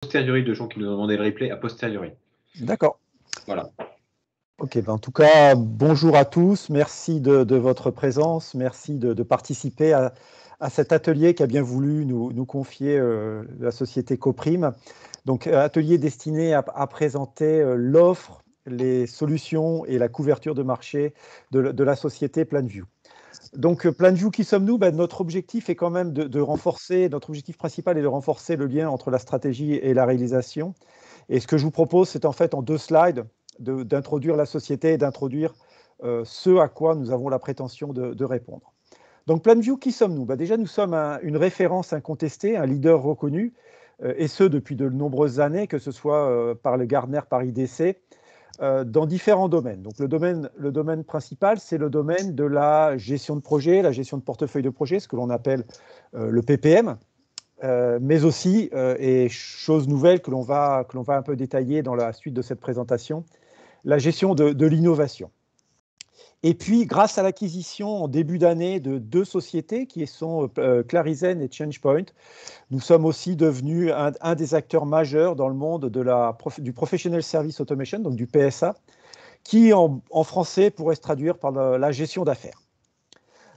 posteriori de gens qui nous ont demandé le replay a posteriori. D'accord. Voilà. Ok, ben, en tout cas, bonjour à tous. Merci de, votre présence. Merci de, participer à, cet atelier a bien voulu nous, confier euh, la société Coprime. Donc, euh, atelier destiné à, présenter euh, l'offre, les solutions et la couverture de marché de, de la société Planview. Donc, euh, plein de vous, qui sommes-nous ben, Notre objectif est quand même de, renforcer, notre objectif principal est de renforcer le lien entre la stratégie et la réalisation. Et ce que je vous propose, c'est en fait en deux slides d'introduire la société et d'introduire euh, ce à quoi nous avons la prétention de, répondre. Donc, Planview, qui sommes-nous ben, Déjà, nous sommes une référence incontestée, un leader reconnu, euh, et ce depuis de nombreuses années, que ce soit par le Gardner, par IDC, euh, dans différents domaines. Donc le domaine, principal, c'est le domaine de la gestion de projet, la gestion de portefeuille de projet, ce que l'on appelle euh, le PPM, euh, mais aussi, et chose nouvelle que l'on va, va un peu détailler dans la suite de cette présentation, la gestion de l'innovation. Et puis, grâce à l'acquisition en début d'année de deux sociétés qui sont euh, euh, Clarizen et ChangePoint, nous sommes aussi devenus un, des acteurs majeurs dans le monde du Professional Service Automation, donc du PSA, qui en, français pourrait se traduire par la gestion d'affaires.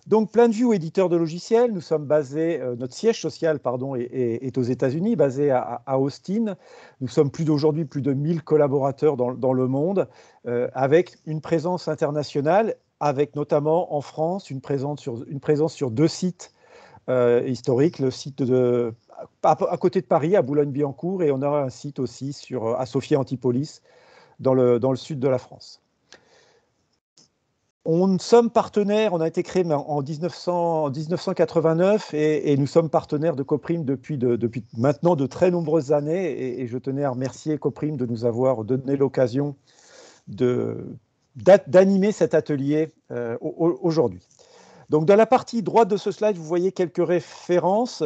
Donc Plainview, éditeur de logiciels, nous sommes basés, euh, notre siège social est, aux États-Unis, basé à, Austin. Nous sommes plus d'aujourd'hui plus de 1000 collaborateurs dans, le monde, euh, avec une présence internationale, avec notamment en France une présence sur, deux sites euh, historiques, le site à, côté de Paris, à Boulogne-Billancourt, et on a un site aussi sur, à Sofia Antipolis, dans le sud de la France on, sommes partenaires, on a été créé en, 1989 et, nous sommes partenaires de Coprime depuis, maintenant de très nombreuses années. Et, je tenais à remercier Coprime de nous avoir donné l'occasion d'animer cet atelier euh, aujourd'hui. Donc, dans la partie droite de ce slide, vous voyez quelques références,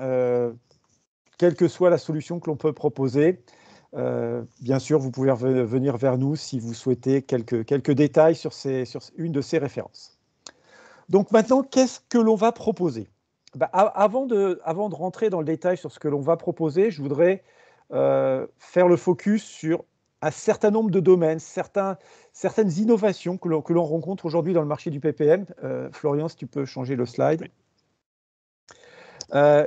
euh, quelle que soit la solution que l'on peut proposer. Euh, bien sûr, vous pouvez venir vers nous si vous souhaitez quelques, quelques détails sur, ces, sur une de ces références. Donc maintenant, qu'est-ce que l'on va proposer bah, avant, de, avant de rentrer dans le détail sur ce que l'on va proposer, je voudrais euh, faire le focus sur un certain nombre de domaines, certains, certaines innovations que l'on rencontre aujourd'hui dans le marché du PPM. Euh, Florian, si tu peux changer le slide. Euh,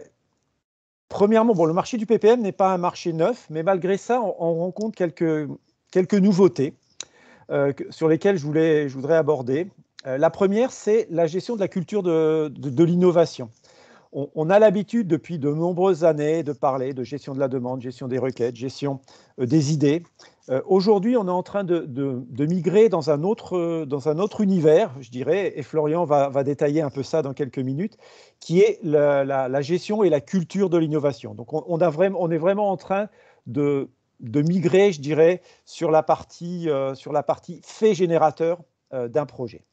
Premièrement, bon, le marché du PPM n'est pas un marché neuf, mais malgré ça, on, rencontre quelques, nouveautés euh, sur lesquelles je, je voudrais aborder. Euh, la première, c'est la gestion de la culture de l'innovation on, a l'habitude depuis de nombreuses années de parler de gestion de la demande, gestion des requêtes, gestion euh, des idées. Euh, aujourd'hui, on est en train de, migrer euh, dans un, autre, univers, je dirais, et Florian va, détailler un peu ça dans quelques minutes, qui est la, gestion et la culture de l'innovation. Donc on, est vraiment en train de migrer, je dirais, sur la partie, fait générateur d'un projet.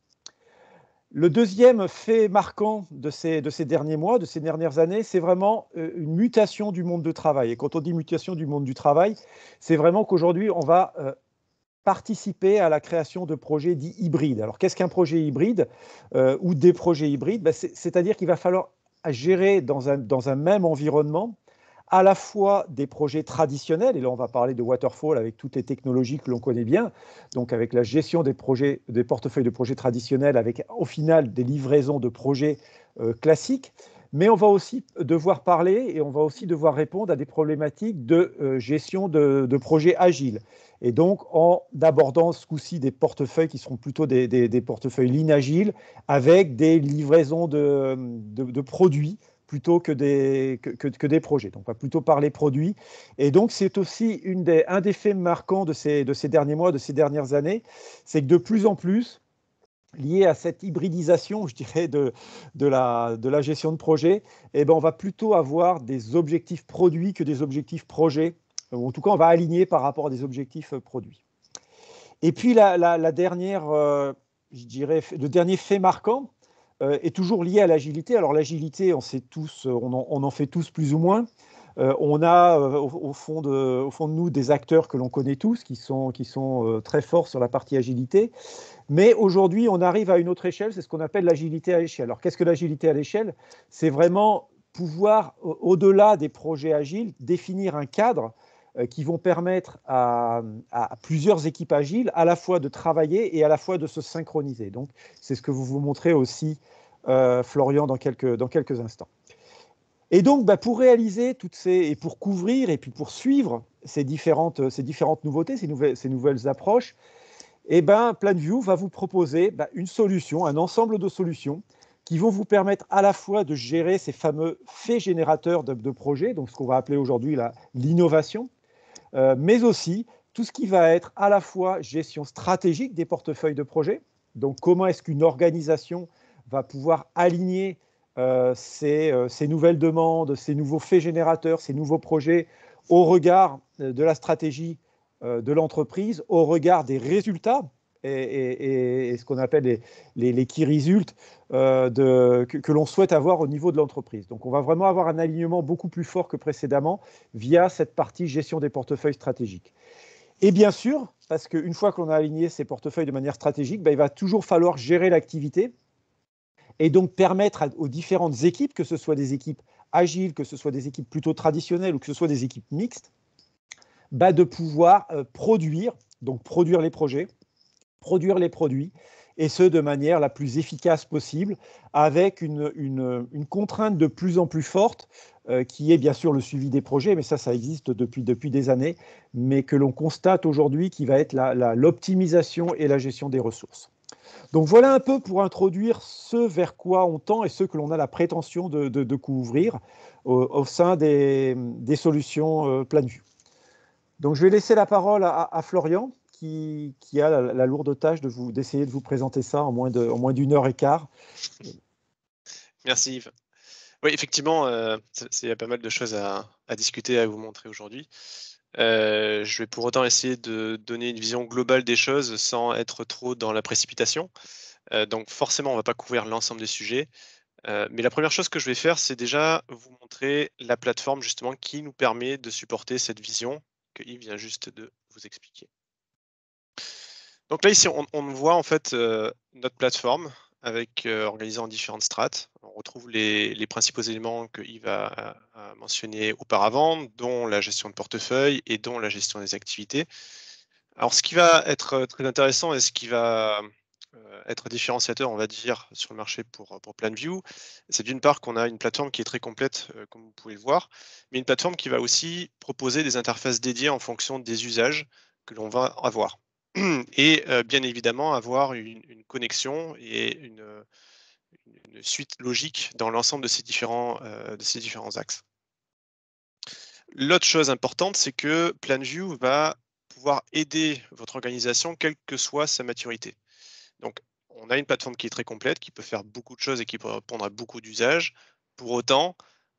Le deuxième fait marquant de ces, de ces, derniers mois, de ces dernières années, c'est vraiment euh, une mutation du monde du travail. Et quand on dit mutation du monde du travail, c'est vraiment qu'aujourd'hui, on va euh, participer à la création de projets dits hybrides. Alors, qu'est-ce qu'un projet hybride euh, ou des projets hybrides ben, C'est-à-dire qu'il va falloir gérer dans un même environnement à la fois des projets traditionnels, et là on va parler de waterfall avec toutes les technologies que l'on connaît bien, donc avec la gestion des projets, des portefeuilles de projets traditionnels, avec au final des livraisons de projets euh, classiques, mais on va aussi devoir parler et on va aussi devoir répondre à des problématiques de euh, gestion de, projets agiles. Et donc, en abordant ce coup-ci des portefeuilles qui seront plutôt des, portefeuilles line agile avec des livraisons de produits plutôt que des, que, des projets. Donc, on va plutôt parler produits. Et donc, c'est aussi une des, un des faits marquants de ces, de ces derniers mois, de ces dernières années, c'est que de plus en plus, lié à cette hybridisation, je dirais, de, la, de la gestion de projet, eh ben, on va plutôt avoir des objectifs produits que des objectifs projets. en tout cas, on va aligner par rapport à des objectifs euh, produits. Et puis, la, dernière, euh, je dirais, le dernier fait marquant, euh, est toujours lié à l'agilité. Alors l'agilité, on sait tous, euh, on en, fait tous plus ou moins. Euh, on a au, fond de, nous des acteurs que l'on connaît tous, qui sont, très forts sur la partie agilité. Mais aujourd'hui, on arrive à une autre échelle, c'est ce qu'on appelle l'agilité à l'échelle. Alors qu'est-ce que l'agilité à l'échelle C'est vraiment pouvoir, au-delà des projets agiles, définir un cadre euh, qui vont permettre à, plusieurs équipes agiles à la fois de travailler et à la fois de se synchroniser. Donc, c'est ce que vous vous montrez aussi, euh, Florian, dans quelques, instants. Et donc, bah, pour réaliser toutes ces, et pour couvrir, et puis pour suivre ces différentes, ces différentes nouveautés, ces nouvelles, ces nouvelles approches, eh ben, PlanView va vous proposer bah, une solution, un ensemble de solutions qui vont vous permettre à la fois de gérer ces fameux faits générateurs de, de projets, donc ce qu'on va appeler aujourd'hui l'innovation, euh, mais aussi tout ce qui va être à la fois gestion stratégique des portefeuilles de projets, donc comment est-ce qu'une organisation va pouvoir aligner ces, euh, euh, nouvelles demandes, ces nouveaux faits générateurs, ces nouveaux projets au regard de la stratégie de l'entreprise, au regard des résultats et, ce qu'on appelle les, qui les euh, de, que, l'on souhaite avoir au niveau de l'entreprise. Donc on va vraiment avoir un alignement beaucoup plus fort que précédemment via cette partie gestion des portefeuilles stratégiques. Et bien sûr, parce qu'une fois que l'on a aligné ces portefeuilles de manière stratégique, ben, il va toujours falloir gérer l'activité et donc permettre aux différentes équipes, que ce soit des équipes agiles, que ce soit des équipes plutôt traditionnelles ou que ce soit des équipes mixtes, ben, de pouvoir euh, produire, donc produire les projets, produire les produits, et ce, de manière la plus efficace possible, avec une, contrainte de plus en plus forte, euh, qui est bien sûr le suivi des projets, mais ça, ça existe depuis, depuis des années, mais que l'on constate aujourd'hui qui va être l'optimisation et la gestion des ressources. Donc voilà un peu pour introduire ce vers quoi on tend et ce que l'on a la prétention de, couvrir au, sein des, des solutions euh, Vue. Donc je vais laisser la parole à, à Florian qui, a la, lourde tâche de vous d'essayer de vous présenter ça en moins de, moins d'une heure et quart. Merci Yves. Oui, effectivement, euh, il y a pas mal de choses à, discuter, à vous montrer aujourd'hui. Euh, je vais pour autant essayer de donner une vision globale des choses sans être trop dans la précipitation. Euh, donc forcément, on ne va pas couvrir l'ensemble des sujets. mais la première chose que je vais faire, c'est déjà vous montrer la plateforme justement qui nous permet de supporter cette vision que Yves vient juste de vous expliquer. Donc là, ici, on, voit en fait euh, notre plateforme euh, organisée en différentes strates. On retrouve les, principaux éléments que Yves a, mentionnés auparavant, dont la gestion de portefeuille et dont la gestion des activités. Alors, ce qui va être euh, très intéressant et ce qui va être différenciateur, on va dire, sur le marché pour, pour PlanView, c'est d'une part qu'on a une plateforme qui est très complète, comme vous pouvez le voir, mais une plateforme qui va aussi proposer des interfaces dédiées en fonction des usages que l'on va avoir. et euh, bien évidemment avoir une, connexion et une, suite logique dans l'ensemble de, ces différents, euh, de ces différents axes. L'autre chose importante, c'est que PlanView va pouvoir aider votre organisation, quelle que soit sa maturité. Donc, on a une plateforme qui est très complète, qui peut faire beaucoup de choses et qui peut répondre à beaucoup d'usages. Pour autant,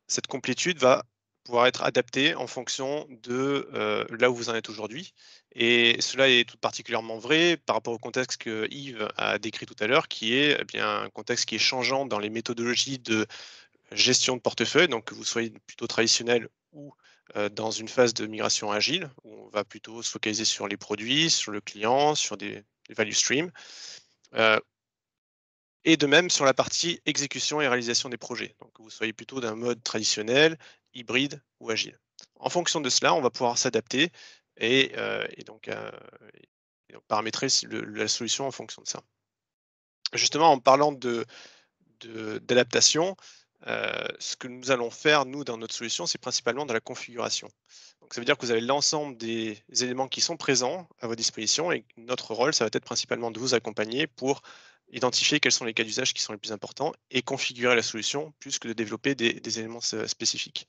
cette complétude va pouvoir être adapté en fonction de euh, là où vous en êtes aujourd'hui. Et cela est tout particulièrement vrai par rapport au contexte que Yves a décrit tout à l'heure, qui est eh bien, un contexte qui est changeant dans les méthodologies de gestion de portefeuille, donc que vous soyez plutôt traditionnel ou euh, dans une phase de migration agile, où on va plutôt se focaliser sur les produits, sur le client, sur des, value streams. Euh, et de même sur la partie exécution et réalisation des projets. Donc, que vous soyez plutôt d'un mode traditionnel hybride ou agile. En fonction de cela, on va pouvoir s'adapter et, euh, euh, donc, paramétrer la solution en fonction de ça. Justement, en parlant d'adaptation, de, euh, ce que nous allons faire, nous, dans notre solution, c'est principalement dans la configuration. Donc, ça veut dire que vous avez l'ensemble des éléments qui sont présents à votre disposition et notre rôle, ça va être principalement de vous accompagner pour identifier quels sont les cas d'usage qui sont les plus importants et configurer la solution plus que de développer des, éléments spécifiques.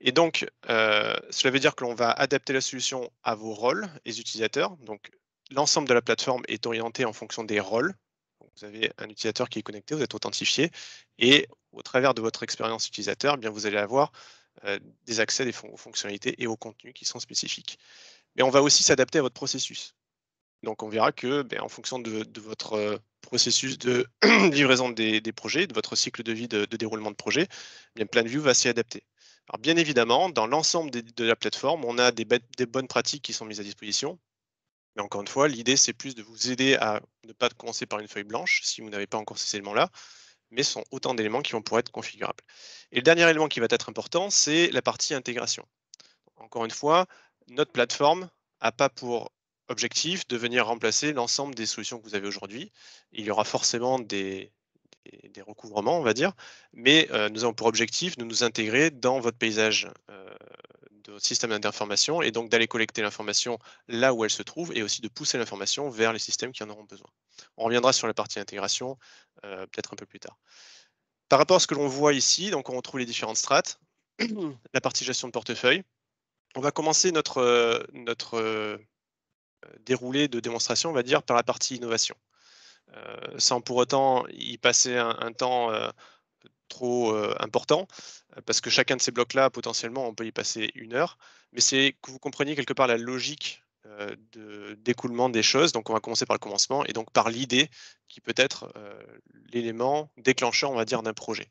Et donc, euh, cela veut dire que l'on va adapter la solution à vos rôles, et utilisateurs. Donc, l'ensemble de la plateforme est orienté en fonction des rôles. vous avez un utilisateur qui est connecté, vous êtes authentifié, et au travers de votre expérience utilisateur, eh bien, vous allez avoir euh, des accès des aux fonctionnalités et aux contenus qui sont spécifiques. Mais on va aussi s'adapter à votre processus. Donc on verra que, ben, en fonction de, votre euh, processus de livraison des, projets, de votre cycle de vie de, déroulement de projet, eh PlanView va s'y adapter. Alors bien évidemment, dans l'ensemble de la plateforme, on a des, des, bonnes pratiques qui sont mises à disposition. Mais encore une fois, l'idée, c'est plus de vous aider à ne pas commencer par une feuille blanche, si vous n'avez pas encore ces éléments-là, mais ce sont autant d'éléments qui vont pouvoir être configurables. Et le dernier élément qui va être important, c'est la partie intégration. Encore une fois, notre plateforme n'a pas pour Objectif, de venir remplacer l'ensemble des solutions que vous avez aujourd'hui. Il y aura forcément des, recouvrements, on va dire, mais euh, nous avons pour objectif de nous intégrer dans votre paysage euh, de système d'information et donc d'aller collecter l'information là où elle se trouve et aussi de pousser l'information vers les systèmes qui en auront besoin. On reviendra sur la partie intégration euh, peut-être un peu plus tard. Par rapport à ce que l'on voit ici, donc on retrouve les différentes strates, la partie gestion de portefeuille. On va commencer notre, notre déroulé de démonstration, on va dire, par la partie innovation, euh, sans pour autant y passer un, temps euh, trop euh, important, parce que chacun de ces blocs-là, potentiellement, on peut y passer une heure, mais c'est que vous compreniez quelque part la logique d'écoulement des choses. Donc, on va commencer par le commencement et donc par l'idée qui peut être l'élément déclencheur, on va dire, d'un projet.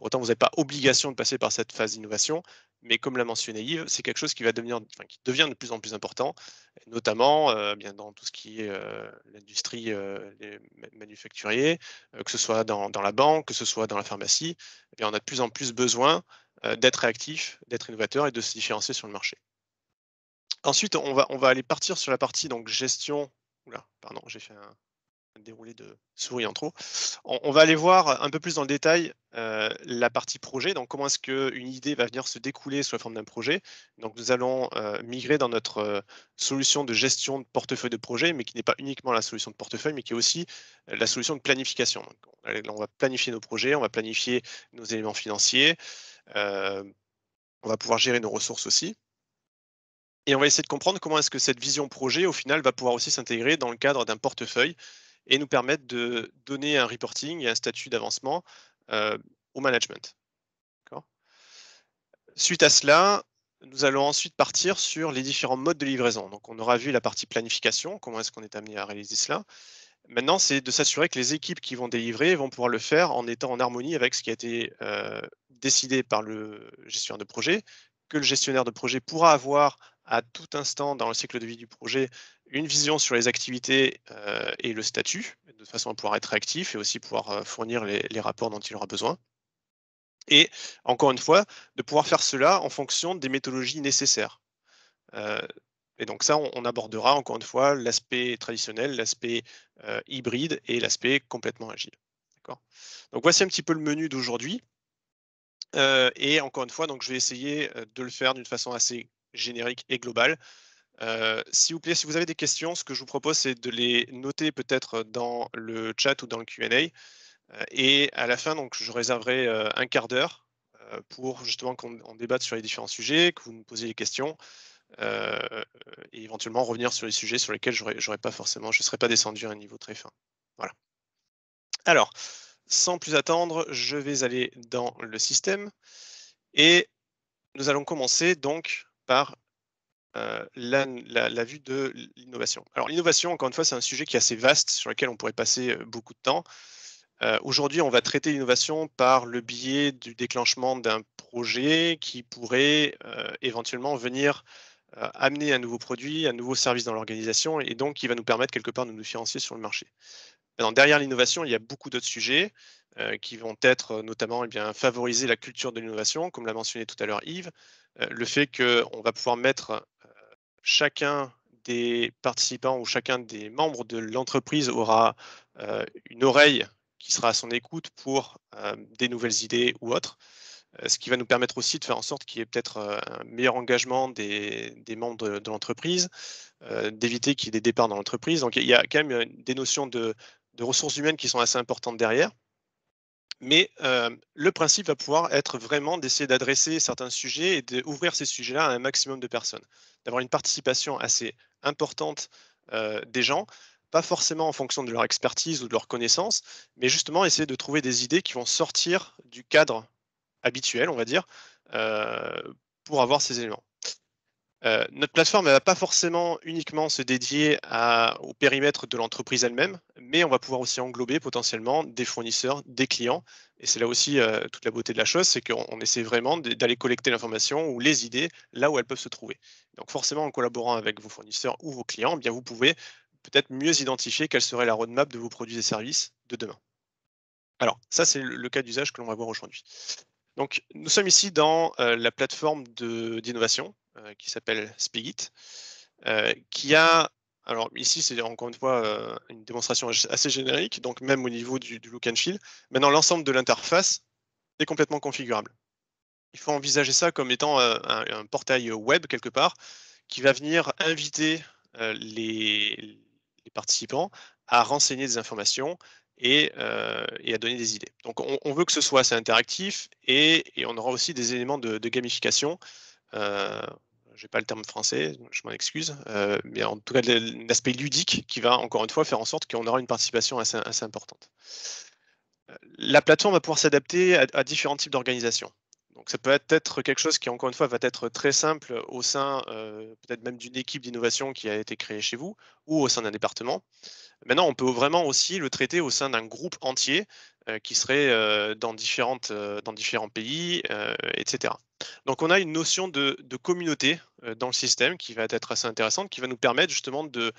Pour autant, vous n'avez pas obligation de passer par cette phase d'innovation, mais comme l'a mentionné Yves, c'est quelque chose qui, va devenir, qui devient de plus en plus important, notamment euh, dans tout ce qui est euh, l'industrie euh, manufacturière, que ce soit dans, la banque, que ce soit dans la pharmacie. Eh on a de plus en plus besoin d'être réactif, d'être innovateur et de se différencier sur le marché. Ensuite, on va, aller partir sur la partie donc, gestion. Oula, pardon, j'ai fait un, déroulé de souris en trop. On, va aller voir un peu plus dans le détail euh, la partie projet, donc comment est-ce qu'une idée va venir se découler sous la forme d'un projet. Donc nous allons euh, migrer dans notre euh, solution de gestion de portefeuille de projet, mais qui n'est pas uniquement la solution de portefeuille, mais qui est aussi la solution de planification. on, va planifier nos projets, on va planifier nos éléments financiers, on va pouvoir gérer nos ressources aussi. Et on va essayer de comprendre comment est-ce que cette vision projet, au final, va pouvoir aussi s'intégrer dans le cadre d'un portefeuille et nous permettre de donner un reporting et un statut d'avancement euh, au management. Suite à cela, nous allons ensuite partir sur les différents modes de livraison. Donc, on aura vu la partie planification, comment est-ce qu'on est amené à réaliser cela. Maintenant, c'est de s'assurer que les équipes qui vont délivrer vont pouvoir le faire en étant en harmonie avec ce qui a été euh, décidé par le gestionnaire de projet, que le gestionnaire de projet pourra avoir à tout instant dans le cycle de vie du projet une vision sur les activités euh, et le statut, de façon à pouvoir être actif et aussi pouvoir euh, fournir les, rapports dont il aura besoin. Et encore une fois, de pouvoir faire cela en fonction des méthodologies nécessaires. Euh, et donc ça, on, abordera encore une fois l'aspect traditionnel, l'aspect hybride et l'aspect complètement agile. Donc voici un petit peu le menu d'aujourd'hui. et encore une fois, donc, je vais essayer de le faire d'une façon assez générique et globale. Euh, s'il vous plaît, si vous avez des questions, ce que je vous propose, c'est de les noter peut-être dans le chat ou dans le Q&A. Euh, et à la fin, donc, je réserverai euh, un quart d'heure pour justement qu'on débatte sur les différents sujets, que vous nous posiez des questions et éventuellement revenir sur les sujets sur lesquels j'aurais pas forcément, je ne serais pas descendu à un niveau très fin. Voilà. Alors, sans plus attendre, je vais aller dans le système et nous allons commencer donc par euh, la, vue de l'innovation. Alors l'innovation, encore une fois, c'est un sujet qui est assez vaste, sur lequel on pourrait passer euh, beaucoup de temps. Euh, aujourd'hui, on va traiter l'innovation par le biais du déclenchement d'un projet qui pourrait éventuellement venir amener un nouveau produit, un nouveau service dans l'organisation, et donc qui va nous permettre quelque part de nous financer sur le marché. derrière l'innovation, il y a beaucoup d'autres sujets qui vont être notamment eh bien, favoriser la culture de l'innovation, comme l'a mentionné tout à l'heure Yves, le fait qu'on va pouvoir mettre chacun des participants ou chacun des membres de l'entreprise aura euh, une oreille qui sera à son écoute pour euh, des nouvelles idées ou autres. Euh, ce qui va nous permettre aussi de faire en sorte qu'il y ait peut-être un meilleur engagement des, membres de, l'entreprise, d'éviter qu'il y ait des départs dans l'entreprise. Donc il y a quand même des notions de ressources humaines qui sont assez importantes derrière. Mais le principe va pouvoir être vraiment d'essayer d'adresser certains sujets et d'ouvrir ces sujets-là à un maximum de personnes, d'avoir une participation assez importante des gens, pas forcément en fonction de leur expertise ou de leur connaissance, mais justement essayer de trouver des idées qui vont sortir du cadre habituel, on va dire, pour avoir ces éléments. Euh, notre plateforme ne va pas forcément uniquement se dédier au périmètre de l'entreprise elle-même, mais on va pouvoir aussi englober potentiellement des fournisseurs, des clients. Et c'est là aussi euh, toute la beauté de la chose, c'est qu'on essaie vraiment d'aller collecter l'information ou les idées là où elles peuvent se trouver. Donc forcément, en collaborant avec vos fournisseurs ou vos clients, eh bien vous pouvez peut-être mieux identifier quelle serait la roadmap de vos produits et services de demain. Alors, ça, c'est le, cas d'usage que l'on va voir aujourd'hui. Donc, nous sommes ici dans euh, la plateforme d'innovation euh, qui s'appelle Spigit, euh, qui a alors ici, c'est encore une fois euh, une démonstration assez générique, donc même au niveau du, look and feel. Maintenant, l'ensemble de l'interface est complètement configurable. Il faut envisager ça comme étant un, portail web quelque part qui va venir inviter les, participants à renseigner des informations et, à donner des idées. Donc on, veut que ce soit assez interactif et, on aura aussi des éléments de gamification euh, je n'ai pas le terme français, je m'en excuse, euh, mais en tout cas l'aspect ludique qui va encore une fois faire en sorte qu'on aura une participation assez, importante. Euh, la plateforme va pouvoir s'adapter à, différents types d'organisations. Donc ça peut être quelque chose qui encore une fois va être très simple au sein peut-être même d'une équipe d'innovation qui a été créée chez vous ou au sein d'un département. Maintenant, on peut vraiment aussi le traiter au sein d'un groupe entier euh, qui seraient euh, dans, différentes, euh, dans différents pays, etc. Donc on a une notion de, communauté dans le système qui va être assez intéressante, qui va nous permettre justement de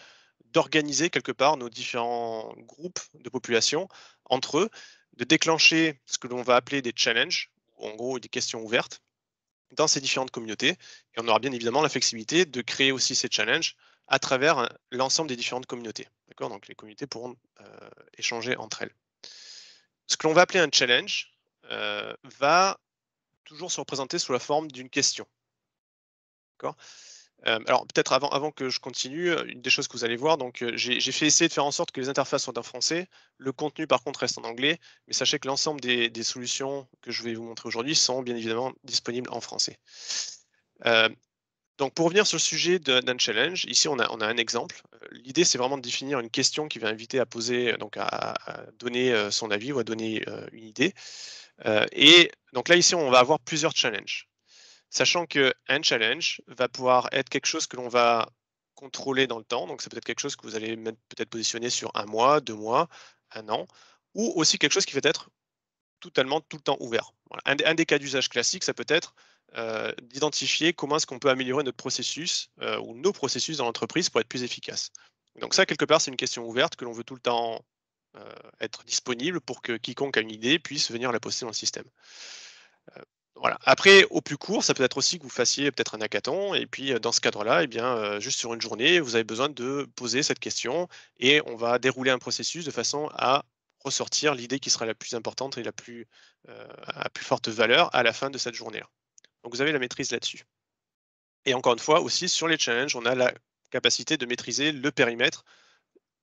d'organiser quelque part nos différents groupes de population entre eux, de déclencher ce que l'on va appeler des challenges, ou en gros des questions ouvertes, dans ces différentes communautés. Et on aura bien évidemment la flexibilité de créer aussi ces challenges à travers l'ensemble des différentes communautés. Donc les communautés pourront échanger entre elles. Ce que l'on va appeler un challenge euh, va toujours se représenter sous la forme d'une question. Euh, alors peut-être avant, avant, que je continue, une des choses que vous allez voir, donc euh, j'ai fait essayer de faire en sorte que les interfaces soient en français, le contenu par contre reste en anglais, mais sachez que l'ensemble des, solutions que je vais vous montrer aujourd'hui sont bien évidemment disponibles en français. Donc pour revenir sur le sujet d'un challenge, ici on a, on a un exemple. Euh, l'idée c'est vraiment de définir une question qui va inviter à poser, euh, donc à, donner euh, son avis ou à donner une idée. et donc là ici on va avoir plusieurs challenges. Sachant qu'un challenge va pouvoir être quelque chose que l'on va contrôler dans le temps, donc ça peut-être quelque chose que vous allez peut-être positionner sur un mois, deux mois, un an, ou aussi quelque chose qui va être totalement tout le temps ouvert. un, des cas d'usage classique, ça peut être euh, d'identifier comment est-ce qu'on peut améliorer notre processus euh, ou nos processus dans l'entreprise pour être plus efficace. Donc ça, quelque part, c'est une question ouverte que l'on veut tout le temps euh, être disponible pour que quiconque a une idée puisse venir la poster dans le système. voilà. Après, au plus court, ça peut être aussi que vous fassiez peut-être un hackathon, et puis dans ce cadre-là, eh bien, juste sur une journée, vous avez besoin de poser cette question, et on va dérouler un processus de façon à ressortir l'idée qui sera la plus importante et la plus, à plus forte valeur à la fin de cette journée-là. Donc vous avez la maîtrise là-dessus. Et encore une fois, aussi sur les challenges, on a la capacité de maîtriser le périmètre,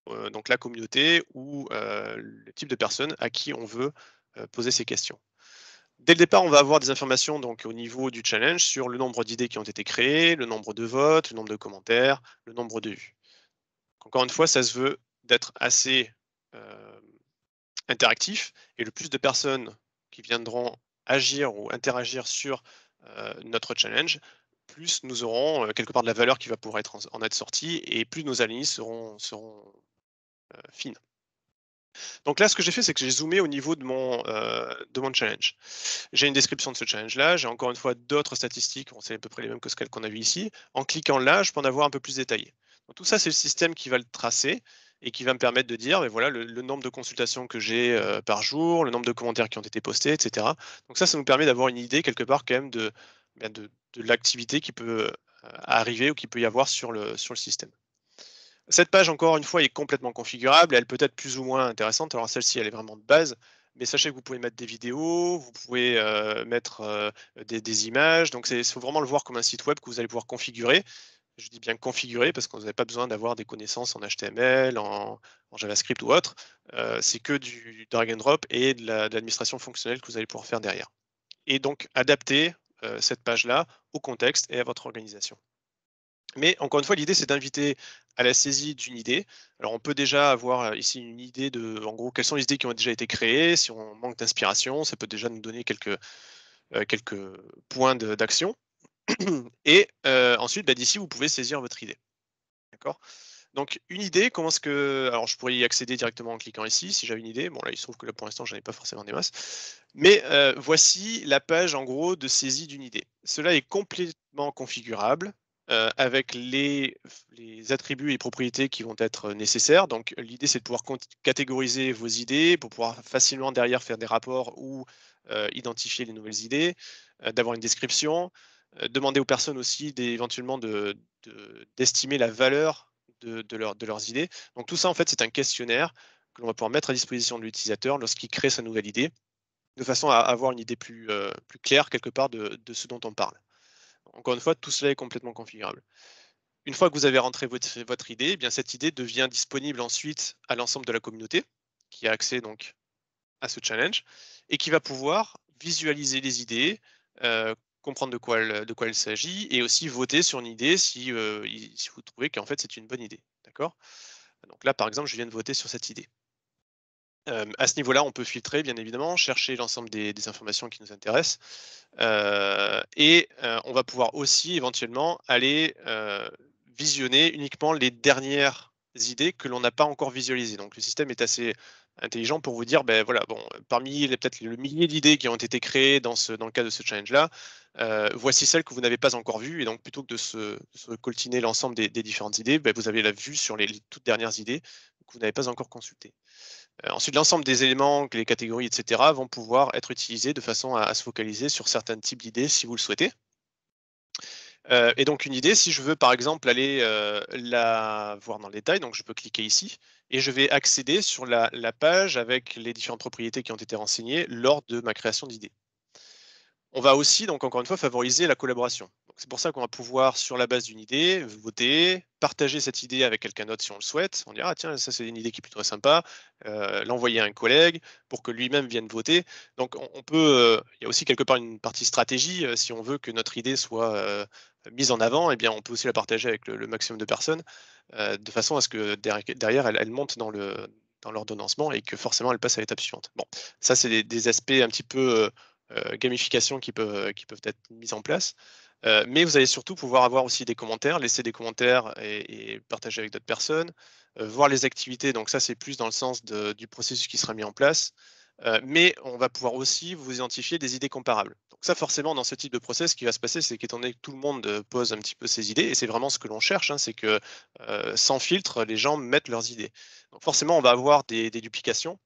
euh, donc la communauté ou euh, le type de personnes à qui on veut euh, poser ces questions. Dès le départ, on va avoir des informations donc, au niveau du challenge sur le nombre d'idées qui ont été créées, le nombre de votes, le nombre de commentaires, le nombre de vues. Encore une fois, ça se veut d'être assez interactif et le plus de personnes qui viendront agir ou interagir sur euh, notre challenge, plus nous aurons euh, quelque part de la valeur qui va pouvoir être en, être sortie et plus nos analyses seront, euh, fines. Donc là, ce que j'ai fait, c'est que j'ai zoomé au niveau de mon, de mon challenge. J'ai une description de ce challenge-là, j'ai encore une fois d'autres statistiques, c'est à peu près les mêmes que celles qu'on a vues ici. En cliquant là, je peux en avoir un peu plus détaillé. tout ça, c'est le système qui va le tracer et qui va me permettre de dire mais ben voilà le, nombre de consultations que j'ai euh, par jour, le nombre de commentaires qui ont été postés, etc. Donc ça, ça nous permet d'avoir une idée quelque part quand même de, ben de, l'activité qui peut euh, arriver ou qui peut y avoir sur le, sur le système. Cette page, encore une fois, est complètement configurable. Elle peut être plus ou moins intéressante. Alors celle-ci, elle est vraiment de base. Mais sachez que vous pouvez mettre des vidéos, vous pouvez euh, mettre des, des, images. Donc, il faut vraiment le voir comme un site web que vous allez pouvoir configurer je dis bien configuré parce qu'on n'avait pas besoin d'avoir des connaissances en HTML, en, JavaScript ou autre. Euh, c'est que du drag and drop et de l'administration fonctionnelle que vous allez pouvoir faire derrière. Et donc adapter euh, cette page-là au contexte et à votre organisation. Mais encore une fois, l'idée, c'est d'inviter à la saisie d'une idée. Alors, on peut déjà avoir euh, ici une idée de, en gros, quelles sont les idées qui ont déjà été créées. Si on manque d'inspiration, ça peut déjà nous donner quelques, quelques points d'action. Et euh, ensuite, bah, d'ici, vous pouvez saisir votre idée. D'accord Donc, une idée, comment est-ce que. Alors, je pourrais y accéder directement en cliquant ici, si j'avais une idée. Bon, là, il se trouve que là, pour l'instant, je n'en ai pas forcément des masses. Mais euh, voici la page, en gros, de saisie d'une idée. Cela est complètement configurable. Euh, avec les, attributs et propriétés qui vont être nécessaires. Donc l'idée, c'est de pouvoir catégoriser vos idées pour pouvoir facilement derrière faire des rapports ou identifier les nouvelles idées, d'avoir une description, euh, demander aux personnes aussi éventuellement d'estimer la valeur de, leurs idées. Donc tout ça, en fait, c'est un questionnaire que l'on va pouvoir mettre à disposition de l'utilisateur lorsqu'il crée sa nouvelle idée, de façon à avoir une idée plus, euh, claire quelque part de, ce dont on parle. Encore une fois, tout cela est complètement configurable. Une fois que vous avez rentré votre, idée, eh bien cette idée devient disponible ensuite à l'ensemble de la communauté qui a accès donc à ce challenge et qui va pouvoir visualiser les idées, euh, comprendre de quoi il de quoi il s'agit et aussi voter sur une idée si, euh, si vous trouvez qu'en fait c'est une bonne idée. D'accord Donc là, par exemple, je viens de voter sur cette idée. Euh, à ce niveau-là, on peut filtrer, bien évidemment, chercher l'ensemble des, informations qui nous intéressent. Euh, et on va pouvoir aussi éventuellement aller visionner uniquement les dernières idées que l'on n'a pas encore visualisées. Donc le système est assez intelligent pour vous dire, ben voilà, bon, parmi peut-être le millier d'idées qui ont été créées dans, ce, dans le cas de ce challenge-là, euh, voici celles que vous n'avez pas encore vues. Et donc, plutôt que de se, coltiner l'ensemble des, différentes idées, ben, vous avez la vue sur les, toutes dernières idées que vous n'avez pas encore consultées. Euh, ensuite, l'ensemble des éléments, les catégories, etc., vont pouvoir être utilisés de façon à se focaliser sur certains types d'idées si vous le souhaitez. Euh, et donc une idée, si je veux par exemple aller euh, la voir dans le détail, donc je peux cliquer ici et je vais accéder sur la, la page avec les différentes propriétés qui ont été renseignées lors de ma création d'idée. On va aussi, donc encore une fois, favoriser la collaboration. C'est pour ça qu'on va pouvoir, sur la base d'une idée, voter, partager cette idée avec quelqu'un d'autre si on le souhaite. On dira, ah, tiens, ça c'est une idée qui est plutôt sympa, euh, l'envoyer à un collègue pour que lui-même vienne voter. Donc on, peut, euh, il y a aussi quelque part une partie stratégie, euh, si on veut que notre idée soit mise en avant, eh bien on peut aussi la partager avec le, maximum de personnes, de façon à ce que derrière, elle, monte dans l'ordonnancement et que forcément elle passe à l'étape suivante. Bon, ça c'est des, aspects un petit peu euh, gamification qui peuvent, euh, qui peuvent être mises en place. Euh, mais vous allez surtout pouvoir avoir aussi des commentaires, laisser des commentaires et, partager avec d'autres personnes, voir les activités. Donc ça, c'est plus dans le sens du processus qui sera mis en place. mais on va pouvoir aussi vous identifier des idées comparables. Donc ça, forcément, dans ce type de process, ce qui va se passer, c'est qu'étant donné que tout le monde pose un petit peu ses idées, et c'est vraiment ce que l'on cherche, hein, c'est que sans filtre, les gens mettent leurs idées. Donc forcément, on va avoir des, des duplications.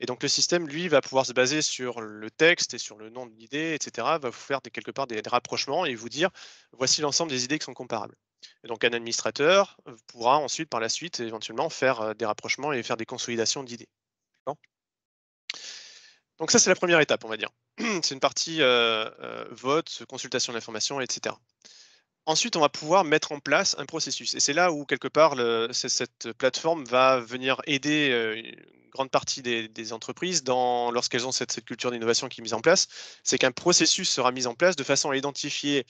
Et donc le système, lui, va pouvoir se baser sur le texte et sur le nom de l'idée, etc., va vous faire quelque part des, rapprochements et vous dire, voici l'ensemble des idées qui sont comparables. Et donc un administrateur pourra ensuite, par la suite, éventuellement faire euh, des rapprochements et faire des consolidations d'idées. Donc ça, c'est la première étape, on va dire. C'est une partie euh, euh, vote, consultation d'informations, etc. Ensuite, on va pouvoir mettre en place un processus. Et c'est là où, quelque part, cette plateforme va venir aider grande partie des, entreprises, lorsqu'elles ont cette, culture d'innovation qui est mise en place, c'est qu'un processus sera mis en place de façon à identifier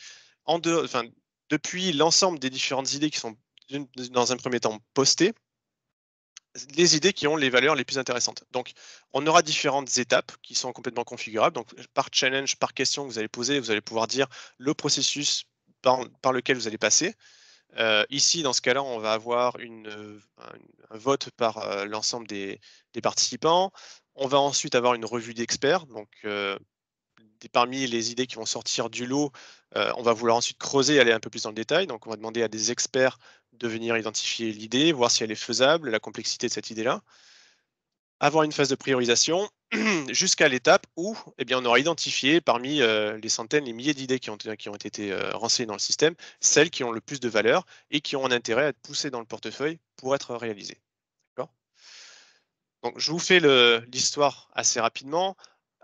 depuis l'ensemble des différentes idées qui sont dans un premier temps postées, les idées qui ont les valeurs les plus intéressantes. Donc, on aura différentes étapes qui sont complètement configurables. Donc, par challenge, par question que vous allez poser, vous allez pouvoir dire le processus par lequel vous allez passer. Euh, ici, dans ce cas-là, on va avoir une, euh, un, vote par euh, l'ensemble des, participants. On va ensuite avoir une revue d'experts. Donc, parmi les idées qui vont sortir du lot, on va vouloir ensuite creuser et aller un peu plus dans le détail. Donc, on va demander à des experts de venir identifier l'idée, voir si elle est faisable, la complexité de cette idée-là avoir une phase de priorisation, jusqu'à l'étape où eh bien, on aura identifié parmi euh, les centaines, les milliers d'idées qui ont, euh, qui ont été euh, renseignées dans le système, celles qui ont le plus de valeur et qui ont un intérêt à être poussées dans le portefeuille pour être réalisées. Donc, je vous fais l'histoire assez rapidement.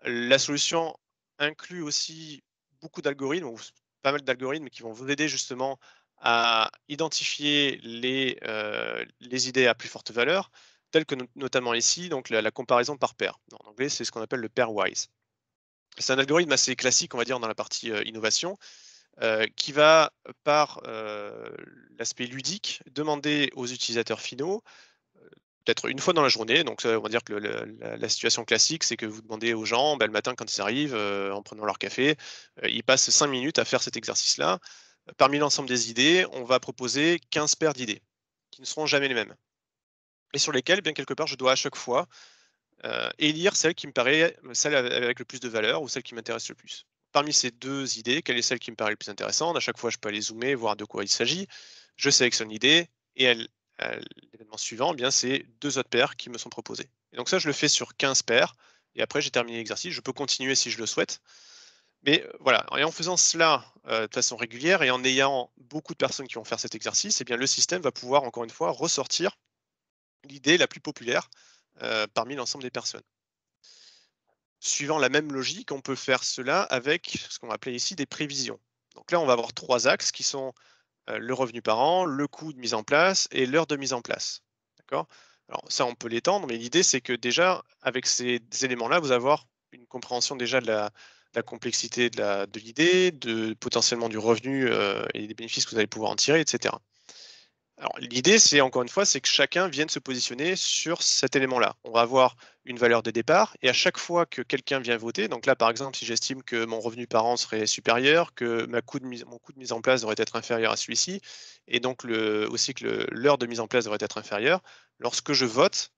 La solution inclut aussi beaucoup d'algorithmes, ou pas mal d'algorithmes qui vont vous aider justement à identifier les, les idées à plus forte valeur, tel que notamment ici, donc la, comparaison par paire. En anglais, c'est ce qu'on appelle le pairwise. C'est un algorithme assez classique, on va dire, dans la partie euh, innovation, euh, qui va, par euh, l'aspect ludique, demander aux utilisateurs finaux, peut-être une fois dans la journée, donc on va dire que la, situation classique, c'est que vous demandez aux gens, bah, le matin quand ils arrivent, en prenant leur café, ils passent cinq minutes à faire cet exercice-là. Parmi l'ensemble des idées, on va proposer 15 paires d'idées, qui ne seront jamais les mêmes et sur lesquelles eh bien quelque part, je dois à chaque fois euh, élire celle qui me paraît celle avec le plus de valeur ou celle qui m'intéresse le plus. Parmi ces deux idées, quelle est celle qui me paraît le plus intéressante À chaque fois, je peux aller zoomer, voir de quoi il s'agit. Je sélectionne l'idée et l'événement suivant, eh bien c'est deux autres paires qui me sont proposées. Et donc ça, je le fais sur 15 paires. Et après, j'ai terminé l'exercice. Je peux continuer si je le souhaite. Mais euh, voilà, et en faisant cela euh, de façon régulière et en ayant beaucoup de personnes qui vont faire cet exercice, et eh bien, le système va pouvoir, encore une fois, ressortir l'idée la plus populaire euh, parmi l'ensemble des personnes. Suivant la même logique, on peut faire cela avec ce qu'on va appeler ici des prévisions. Donc là, on va avoir trois axes qui sont euh, le revenu par an, le coût de mise en place et l'heure de mise en place. D'accord Alors ça, on peut l'étendre, mais l'idée, c'est que déjà, avec ces éléments-là, vous avoir une compréhension déjà de la, complexité de l'idée, de, de, potentiellement du revenu euh, et des bénéfices que vous allez pouvoir en tirer, etc l'idée, c'est encore une fois, c'est que chacun vienne se positionner sur cet élément-là. On va avoir une valeur de départ et à chaque fois que quelqu'un vient voter, donc là par exemple, si j'estime que mon revenu par an serait supérieur, que ma mon coût de mise en place devrait être inférieur à celui-ci, et donc aussi que l'heure de mise en place devrait être inférieure, lorsque je vote,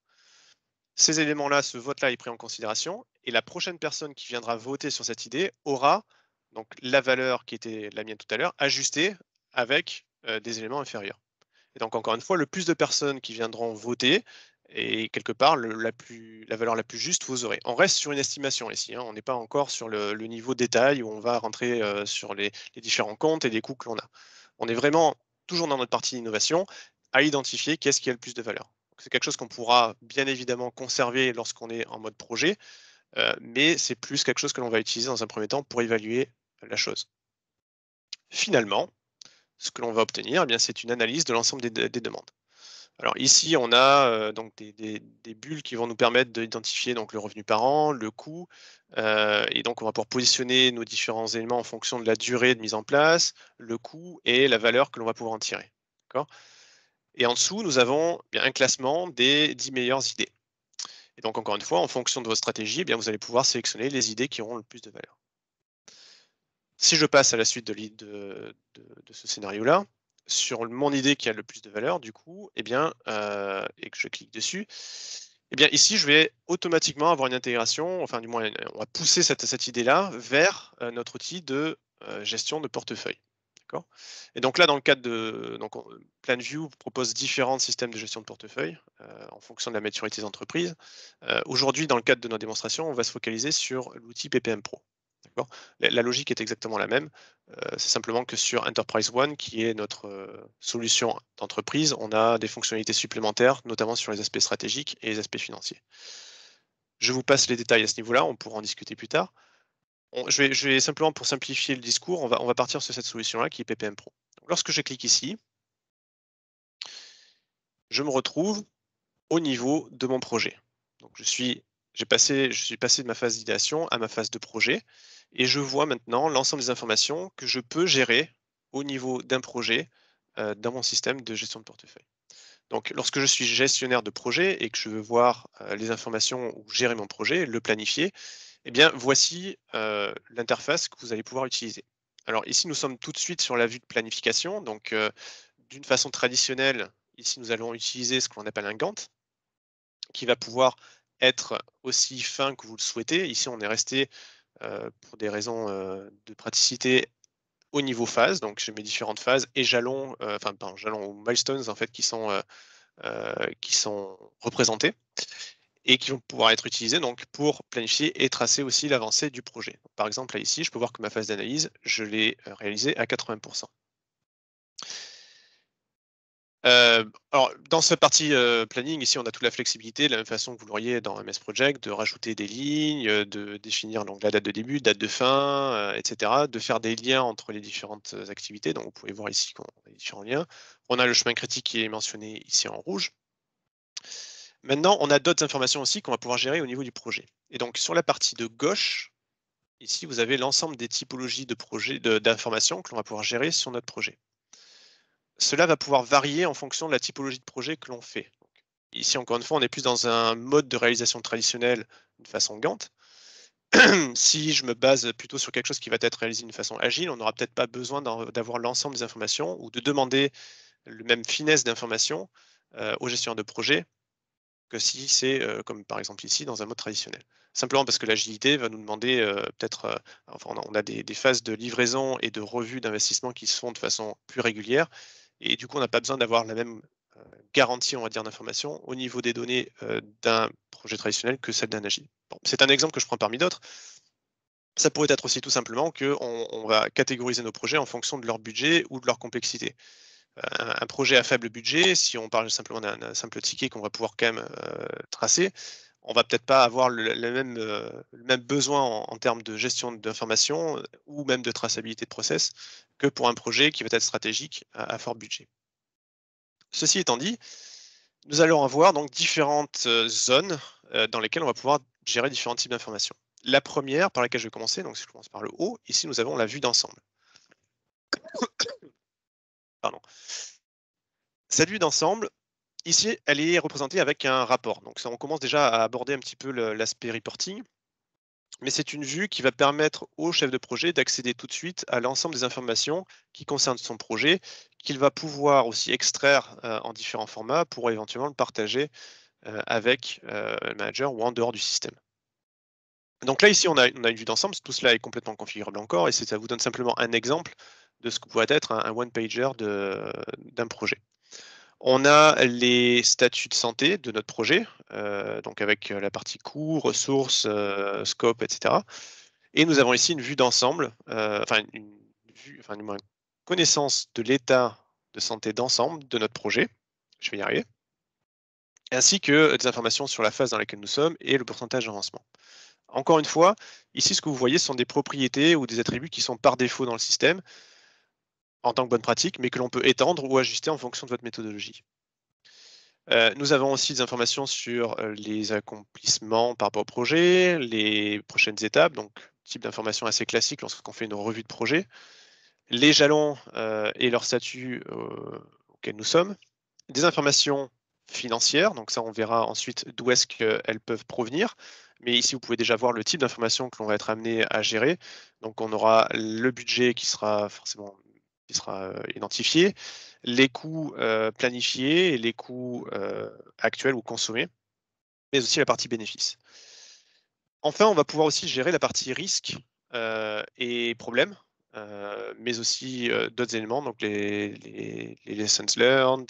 ces éléments-là, ce vote-là est pris en considération et la prochaine personne qui viendra voter sur cette idée aura donc la valeur qui était la mienne tout à l'heure ajustée avec euh, des éléments inférieurs. Et donc, encore une fois, le plus de personnes qui viendront voter, et quelque part, la, valeur la plus juste, vous aurez. On reste sur une estimation ici, hein. on n'est pas encore sur le, niveau détail où on va rentrer euh, sur les, différents comptes et les coûts que l'on a. On est vraiment toujours dans notre partie d'innovation à identifier qu'est-ce qui a le plus de valeur. C'est quelque chose qu'on pourra bien évidemment conserver lorsqu'on est en mode projet, euh, mais c'est plus quelque chose que l'on va utiliser dans un premier temps pour évaluer la chose. Finalement, ce que l'on va obtenir, eh c'est une analyse de l'ensemble des, demandes. Alors ici, on a euh, donc des, bulles qui vont nous permettre d'identifier le revenu par an, le coût, euh, et donc on va pouvoir positionner nos différents éléments en fonction de la durée de mise en place, le coût et la valeur que l'on va pouvoir en tirer. Et en dessous, nous avons eh un classement des 10 meilleures idées. Et donc encore une fois, en fonction de votre stratégie, eh bien, vous allez pouvoir sélectionner les idées qui auront le plus de valeur. Si je passe à la suite de, ce scénario-là, sur mon idée qui a le plus de valeur, du coup, eh bien, euh, et que je clique dessus, et eh bien, ici, je vais automatiquement avoir une intégration, enfin, du moins, on va pousser cette, idée-là vers euh, notre outil de euh, gestion de portefeuille. Et donc là, dans le cadre de donc, PlanView propose différents systèmes de gestion de portefeuille en fonction de la maturité des entreprises. Aujourd'hui, dans le cadre de nos démonstrations, on va se focaliser sur l'outil PPM Pro. La, logique est exactement la même. Euh, c'est simplement que sur Enterprise One, qui est notre euh, solution d'entreprise, on a des fonctionnalités supplémentaires, notamment sur les aspects stratégiques et les aspects financiers. Je vous passe les détails à ce niveau-là, on pourra en discuter plus tard. je, vais, simplement, pour simplifier le discours, on va, partir sur cette solution-là qui est PPM Pro. lorsque je clique ici, je me retrouve au niveau de mon projet. je suis, passé, je suis passé de ma phase d'idéation à ma phase de projet. Et je vois maintenant l'ensemble des informations que je peux gérer au niveau d'un projet euh, dans mon système de gestion de portefeuille. Donc, lorsque je suis gestionnaire de projet et que je veux voir euh, les informations ou gérer mon projet, le planifier, eh bien, voici euh, l'interface que vous allez pouvoir utiliser. Alors ici, nous sommes tout de suite sur la vue de planification. Donc, d'une façon traditionnelle, ici, nous allons utiliser ce qu'on appelle un Gantt, qui va pouvoir être aussi fin que vous le souhaitez. Ici, on est resté euh, pour des raisons euh, de praticité au niveau phase. Donc j'ai mes différentes phases et jalons, euh, enfin pardon, jalons ou milestones en fait qui sont qui sont représentés et qui vont pouvoir être utilisés donc, pour planifier et tracer aussi l'avancée du projet. Par exemple, là ici, je peux voir que ma phase d'analyse, je l'ai réalisée à 80%. Euh, alors, dans cette partie euh, planning, ici, on a toute la flexibilité, de la même façon que vous l'auriez dans MS Project, de rajouter des lignes, euh, de définir la date de début, date de fin, etc., de faire des liens entre les différentes activités. Donc, vous pouvez voir ici qu'on a différents liens. On a le chemin critique qui est mentionné ici en rouge. Maintenant, on a d'autres informations aussi qu'on va pouvoir gérer au niveau du projet. Et donc, sur la partie de gauche, ici, vous avez l'ensemble des typologies de d'informations que l'on va pouvoir gérer sur notre projet cela va pouvoir varier en fonction de la typologie de projet que l'on fait. ici, encore une fois, on est plus dans un mode de réalisation traditionnel de façon Gantt. si je me base plutôt sur quelque chose qui va être réalisé d'une façon agile, on n'aura peut-être pas besoin d'avoir l'ensemble des informations ou de demander le même finesse d'informations euh, au gestionnaire de projet que si c'est, euh, comme par exemple ici, dans un mode traditionnel. Simplement parce que l'agilité va nous demander euh, peut-être, enfin on a, des, des, phases de livraison et de revue d'investissement qui se font de façon plus régulière, et du coup, on n'a pas besoin d'avoir la même euh, garantie, on va dire, d'information au niveau des données euh, d'un projet traditionnel que celle d'un agile. c'est un exemple que je prends parmi d'autres. Ça pourrait être aussi tout simplement qu'on on va catégoriser nos projets en fonction de leur budget ou de leur complexité. Euh, un, projet à faible budget, si on parle simplement d'un simple ticket qu'on va pouvoir quand même tracer, on va peut-être pas avoir le, euh, même, besoin en, termes de gestion d'informations euh, ou même de traçabilité de process que pour un projet qui va être stratégique à, fort budget. Ceci étant dit, nous allons avoir donc différentes euh, zones dans lesquelles on va pouvoir gérer différents types d'informations. La première par laquelle je vais commencer, donc si je commence par le haut, ici nous avons la vue d'ensemble. Pardon. Cette vue d'ensemble Ici, elle est représentée avec un rapport. Donc, on commence déjà à aborder un petit peu l'aspect reporting. Mais c'est une vue qui va permettre au chef de projet d'accéder tout de suite à l'ensemble des informations qui concernent son projet, qu'il va pouvoir aussi extraire euh, en différents formats pour éventuellement le partager euh, avec euh, le manager ou en dehors du système. Donc là, ici, on a, une vue d'ensemble. Tout cela est complètement configurable encore et ça vous donne simplement un exemple de ce que pourrait être un one-pager d'un projet. On a les statuts de santé de notre projet, euh, donc avec euh, la partie coût, ressources, euh, scope, etc. Et nous avons ici une vue d'ensemble, enfin une connaissance de l'état de santé d'ensemble de notre projet. Je vais y arriver. Ainsi que des informations sur la phase dans laquelle nous sommes et le pourcentage d'avancement. Encore une fois, ici, ce que vous voyez sont des propriétés ou des attributs qui sont par défaut dans le système en tant que bonne pratique, mais que l'on peut étendre ou ajuster en fonction de votre méthodologie. Euh, nous avons aussi des informations sur euh, les accomplissements par rapport au projet, les prochaines étapes, donc type d'information assez classique lorsqu'on fait une revue de projet, les jalons euh, et leur statut auquel nous sommes, des informations financières, donc ça on verra ensuite d'où est-ce qu'elles peuvent provenir, mais ici vous pouvez déjà voir le type d'informations que l'on va être amené à gérer, donc on aura le budget qui sera forcément qui sera euh, identifié, les coûts euh, planifiés et les coûts euh, actuels ou consommés, mais aussi la partie bénéfice. Enfin, on va pouvoir aussi gérer la partie risque et problème, mais aussi d'autres éléments, donc les, lessons learned,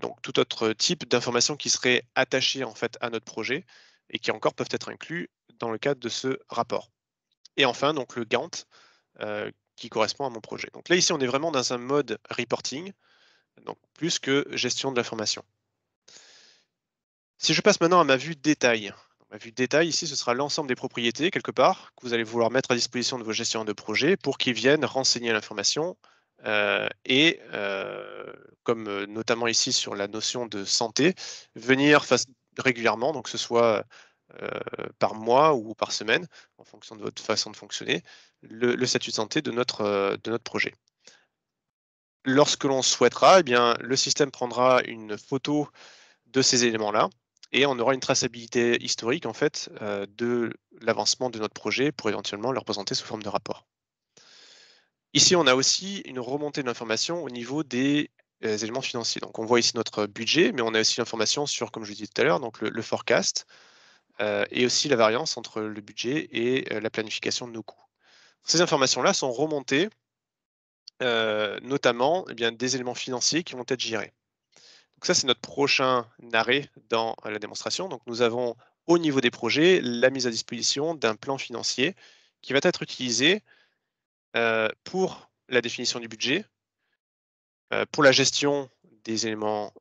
donc tout autre type d'informations qui seraient attachées en fait à notre projet et qui encore peuvent être inclus dans le cadre de ce rapport. Et enfin, donc le Gantt, qui correspond à mon projet. Donc là, ici, on est vraiment dans un mode reporting, donc plus que gestion de l'information. Si je passe maintenant à ma vue détail, ma vue détail, ici, ce sera l'ensemble des propriétés, quelque part, que vous allez vouloir mettre à disposition de vos gestionnaires de projet pour qu'ils viennent renseigner l'information. Euh, et, euh, comme euh, notamment ici sur la notion de santé, venir régulièrement, donc que ce soit euh, par mois ou par semaine, en fonction de votre façon de fonctionner, le, statut de santé de notre, euh, de notre projet. Lorsque l'on souhaitera, eh bien, le système prendra une photo de ces éléments-là et on aura une traçabilité historique en fait euh, de l'avancement de notre projet pour éventuellement le représenter sous forme de rapport. Ici, on a aussi une remontée d'informations au niveau des éléments financiers. Donc, on voit ici notre budget, mais on a aussi l'information sur, comme je vous disais tout à l'heure, le forecast, euh, et aussi la variance entre le budget et euh, la planification de nos coûts. Ces informations-là sont remontées, euh, notamment eh des éléments financiers qui vont être gérés. Donc ça, c'est notre prochain arrêt dans la démonstration. Donc nous avons au niveau des projets la mise à disposition d'un plan financier qui va être utilisé pour la définition du budget, pour la gestion des éléments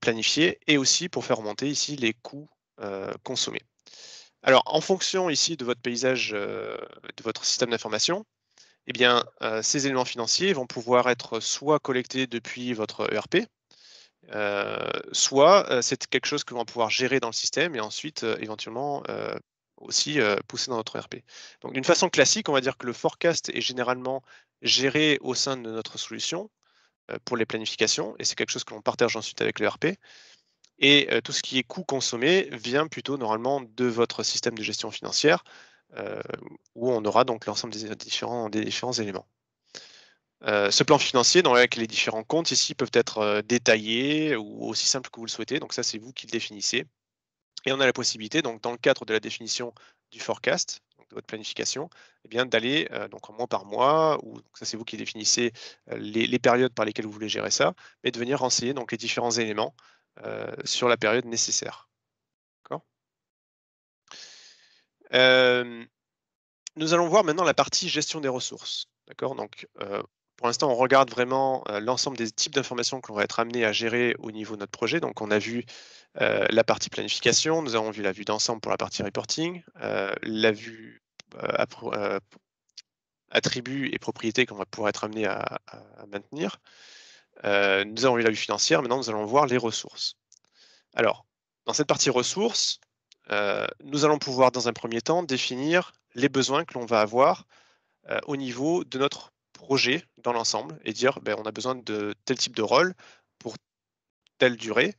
planifiés et aussi pour faire remonter ici les coûts consommés. Alors, en fonction ici de votre paysage, euh, de votre système d'information, eh bien, euh, ces éléments financiers vont pouvoir être soit collectés depuis votre ERP, euh, soit c'est quelque chose que vont pouvoir gérer dans le système et ensuite éventuellement aussi pousser dans notre ERP. Donc, d'une façon classique, on va dire que le forecast est généralement géré au sein de notre solution pour les planifications et c'est quelque chose que l'on partage ensuite avec l'ERP. E et euh, tout ce qui est coût consommé vient plutôt normalement de votre système de gestion financière, euh, où on aura donc l'ensemble des différents, éléments. Euh, ce plan financier, dans lequel les différents comptes ici peuvent être détaillés ou aussi simples que vous le souhaitez. Donc ça, c'est vous qui le définissez. Et on a la possibilité, donc dans le cadre de la définition du forecast, de votre planification, eh bien d'aller en mois par mois, ou ça c'est vous qui définissez les, périodes par lesquelles vous voulez gérer ça, mais de venir renseigner donc les différents éléments euh, sur la période nécessaire. Euh, nous allons voir maintenant la partie gestion des ressources. D'accord Donc, euh, pour l'instant, on regarde vraiment l'ensemble des types d'informations qu'on va être amené à gérer au niveau de notre projet. Donc, on a vu la partie planification, nous avons vu la vue d'ensemble pour la partie reporting, la vue attributs et propriétés qu'on va pouvoir être amené à, maintenir, euh, nous avons eu la vue financière, maintenant nous allons voir les ressources. Alors, dans cette partie ressources, euh, nous allons pouvoir dans un premier temps définir les besoins que l'on va avoir euh, au niveau de notre projet dans l'ensemble et dire ben, on a besoin de tel type de rôle pour telle durée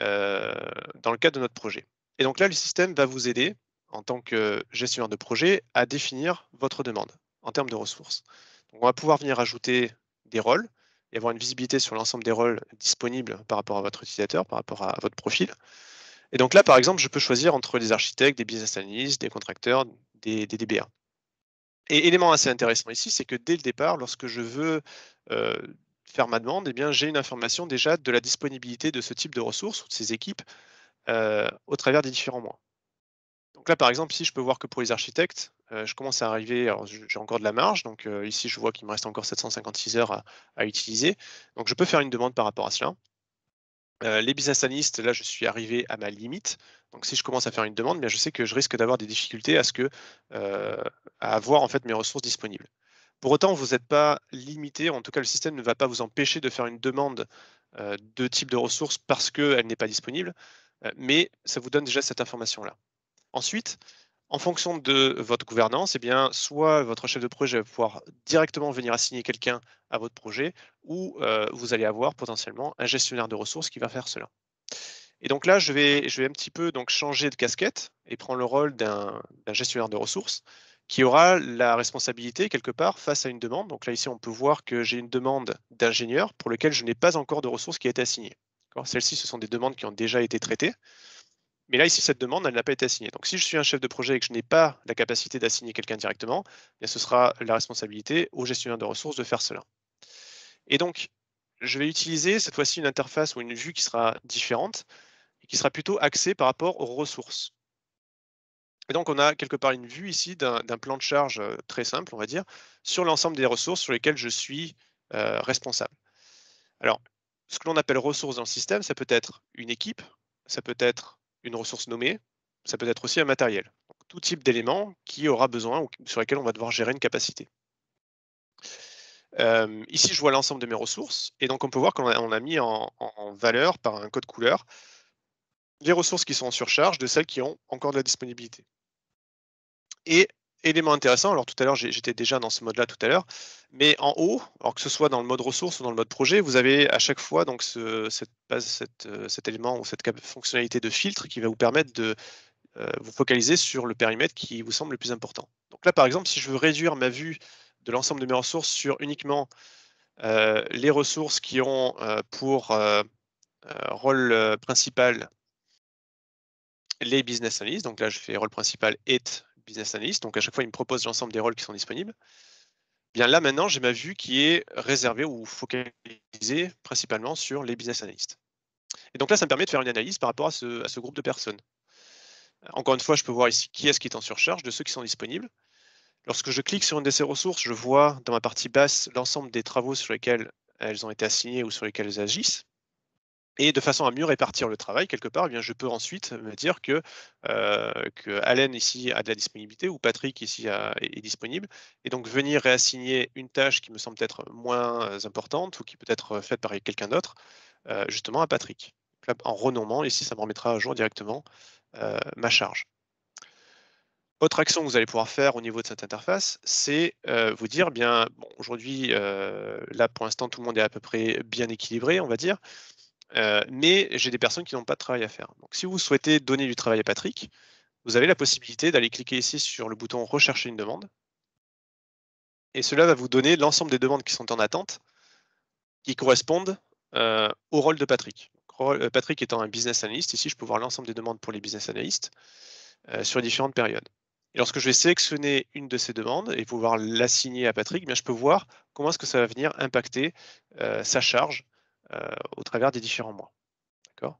dans le cadre de notre projet. Et donc là, le système va vous aider en tant que gestionnaire de projet à définir votre demande en termes de ressources. on va pouvoir venir ajouter des rôles et avoir une visibilité sur l'ensemble des rôles disponibles par rapport à votre utilisateur, par rapport à votre profil. Et donc là, par exemple, je peux choisir entre des architectes, des business analysts, des contracteurs, des, DBA. Et élément assez intéressant ici, c'est que dès le départ, lorsque je veux euh, faire ma demande, eh bien, j'ai une information déjà de la disponibilité de ce type de ressources ou de ces équipes euh, au travers des différents mois. Donc là, par exemple, si je peux voir que pour les architectes, euh, je commence à arriver, j'ai encore de la marge, donc euh, ici je vois qu'il me reste encore 756 heures à, utiliser, donc je peux faire une demande par rapport à cela. Euh, les business analysts, là je suis arrivé à ma limite, donc si je commence à faire une demande, je sais que je risque d'avoir des difficultés à, ce que, à avoir en fait mes ressources disponibles. Pour autant, vous n'êtes pas limité, en tout cas le système ne va pas vous empêcher de faire une demande de type de ressources parce qu'elle n'est pas disponible, mais ça vous donne déjà cette information-là. Ensuite, en fonction de votre gouvernance, eh bien, soit votre chef de projet va pouvoir directement venir assigner quelqu'un à votre projet, ou euh, vous allez avoir potentiellement un gestionnaire de ressources qui va faire cela. Et donc là, je vais, je vais un petit peu donc, changer de casquette et prendre le rôle d'un gestionnaire de ressources qui aura la responsabilité quelque part face à une demande. Donc là, ici, on peut voir que j'ai une demande d'ingénieur pour laquelle je n'ai pas encore de ressources qui a été assignée. Celles-ci, ce sont des demandes qui ont déjà été traitées. Mais là, ici, cette demande, elle n'a pas été assignée. Donc, si je suis un chef de projet et que je n'ai pas la capacité d'assigner quelqu'un directement, eh ce sera la responsabilité au gestionnaire de ressources de faire cela. Et donc, je vais utiliser cette fois-ci une interface ou une vue qui sera différente et qui sera plutôt axée par rapport aux ressources. Et donc, on a quelque part une vue ici d'un plan de charge euh, très simple, on va dire, sur l'ensemble des ressources sur lesquelles je suis euh, responsable. Alors, ce que l'on appelle ressources dans le système, ça peut être une équipe, ça peut être une ressource nommée, ça peut être aussi un matériel. tout type d'élément qui aura besoin ou sur lequel on va devoir gérer une capacité. Euh, ici, je vois l'ensemble de mes ressources, et donc on peut voir qu'on a, a, mis en, valeur par un code couleur les ressources qui sont en surcharge de celles qui ont encore de la disponibilité. Et élément intéressant, alors tout à l'heure j'étais déjà dans ce mode-là tout à l'heure, mais en haut, alors que ce soit dans le mode ressources ou dans le mode projet, vous avez à chaque fois donc cette base, euh, cet élément ou cette fonctionnalité de filtre qui va vous permettre de euh, vous focaliser sur le périmètre qui vous semble le plus important. Donc là par exemple, si je veux réduire ma vue de l'ensemble de mes ressources sur uniquement euh, les ressources qui ont pour rôle principal les business analysts, donc là je fais rôle principal et », business analyst. Donc à chaque fois, il me propose l'ensemble des rôles qui sont disponibles. Bien là, maintenant, j'ai ma vue qui est réservée ou focalisée principalement sur les business analysts. Et donc là, ça me permet de faire une analyse par rapport à ce, à ce groupe de personnes. Encore une fois, je peux voir ici qui est-ce qui est en surcharge de ceux qui sont disponibles. Lorsque je clique sur une de ces ressources, je vois dans ma partie basse l'ensemble des travaux sur lesquels elles ont été assignées ou sur lesquels elles agissent. Et de façon à mieux répartir le travail, quelque part, eh bien, je peux ensuite me dire euh, que, Allen ici a de la disponibilité ou Patrick ici est, disponible. Et donc venir réassigner une tâche qui me semble être moins importante ou qui peut être faite par quelqu'un d'autre, euh, justement à Patrick. en renommant, ici, ça me remettra à jour directement euh, ma charge. Autre action que vous allez pouvoir faire au niveau de cette interface, c'est vous dire, eh bien, aujourd'hui, là pour l'instant, tout le monde est à peu près bien équilibré, on va dire. Euh, mais j'ai des personnes qui n'ont pas de travail à faire. Donc, si vous souhaitez donner du travail à Patrick, vous avez la possibilité d'aller cliquer ici sur le bouton Rechercher une demande. Et cela va vous donner l'ensemble des demandes qui sont en attente, qui correspondent euh, au rôle de Patrick. Euh, Patrick étant un business analyst, ici je peux voir l'ensemble des demandes pour les business analysts sur différentes périodes. Et lorsque je vais sélectionner une de ces demandes et pouvoir l'assigner à Patrick, eh bien, je peux voir comment est-ce que ça va venir impacter sa charge euh, au travers des différents mois. D'accord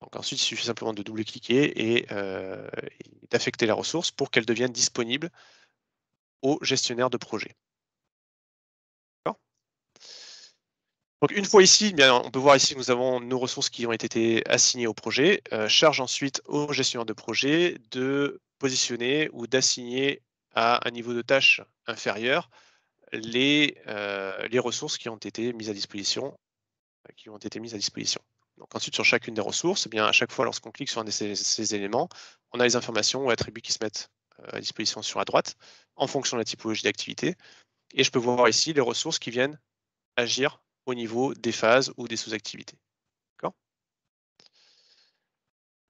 Donc ensuite, il suffit simplement de double-cliquer euh, et, d'affecter la ressource pour qu'elle devienne disponible au gestionnaire de projet. Donc une fois ici, bien, on peut voir ici que nous avons nos ressources qui ont été assignées au projet. Euh, charge ensuite au gestionnaire de projet de positionner ou d'assigner à un niveau de tâche inférieur les, les ressources qui ont été mises à disposition euh, qui ont été mises à disposition. Donc ensuite, sur chacune des ressources, eh bien, à chaque fois, lorsqu'on clique sur un de ces, éléments, on a les informations ou attributs qui se mettent euh, à disposition sur la droite en fonction de la typologie d'activité. Et je peux voir ici les ressources qui viennent agir au niveau des phases ou des sous-activités.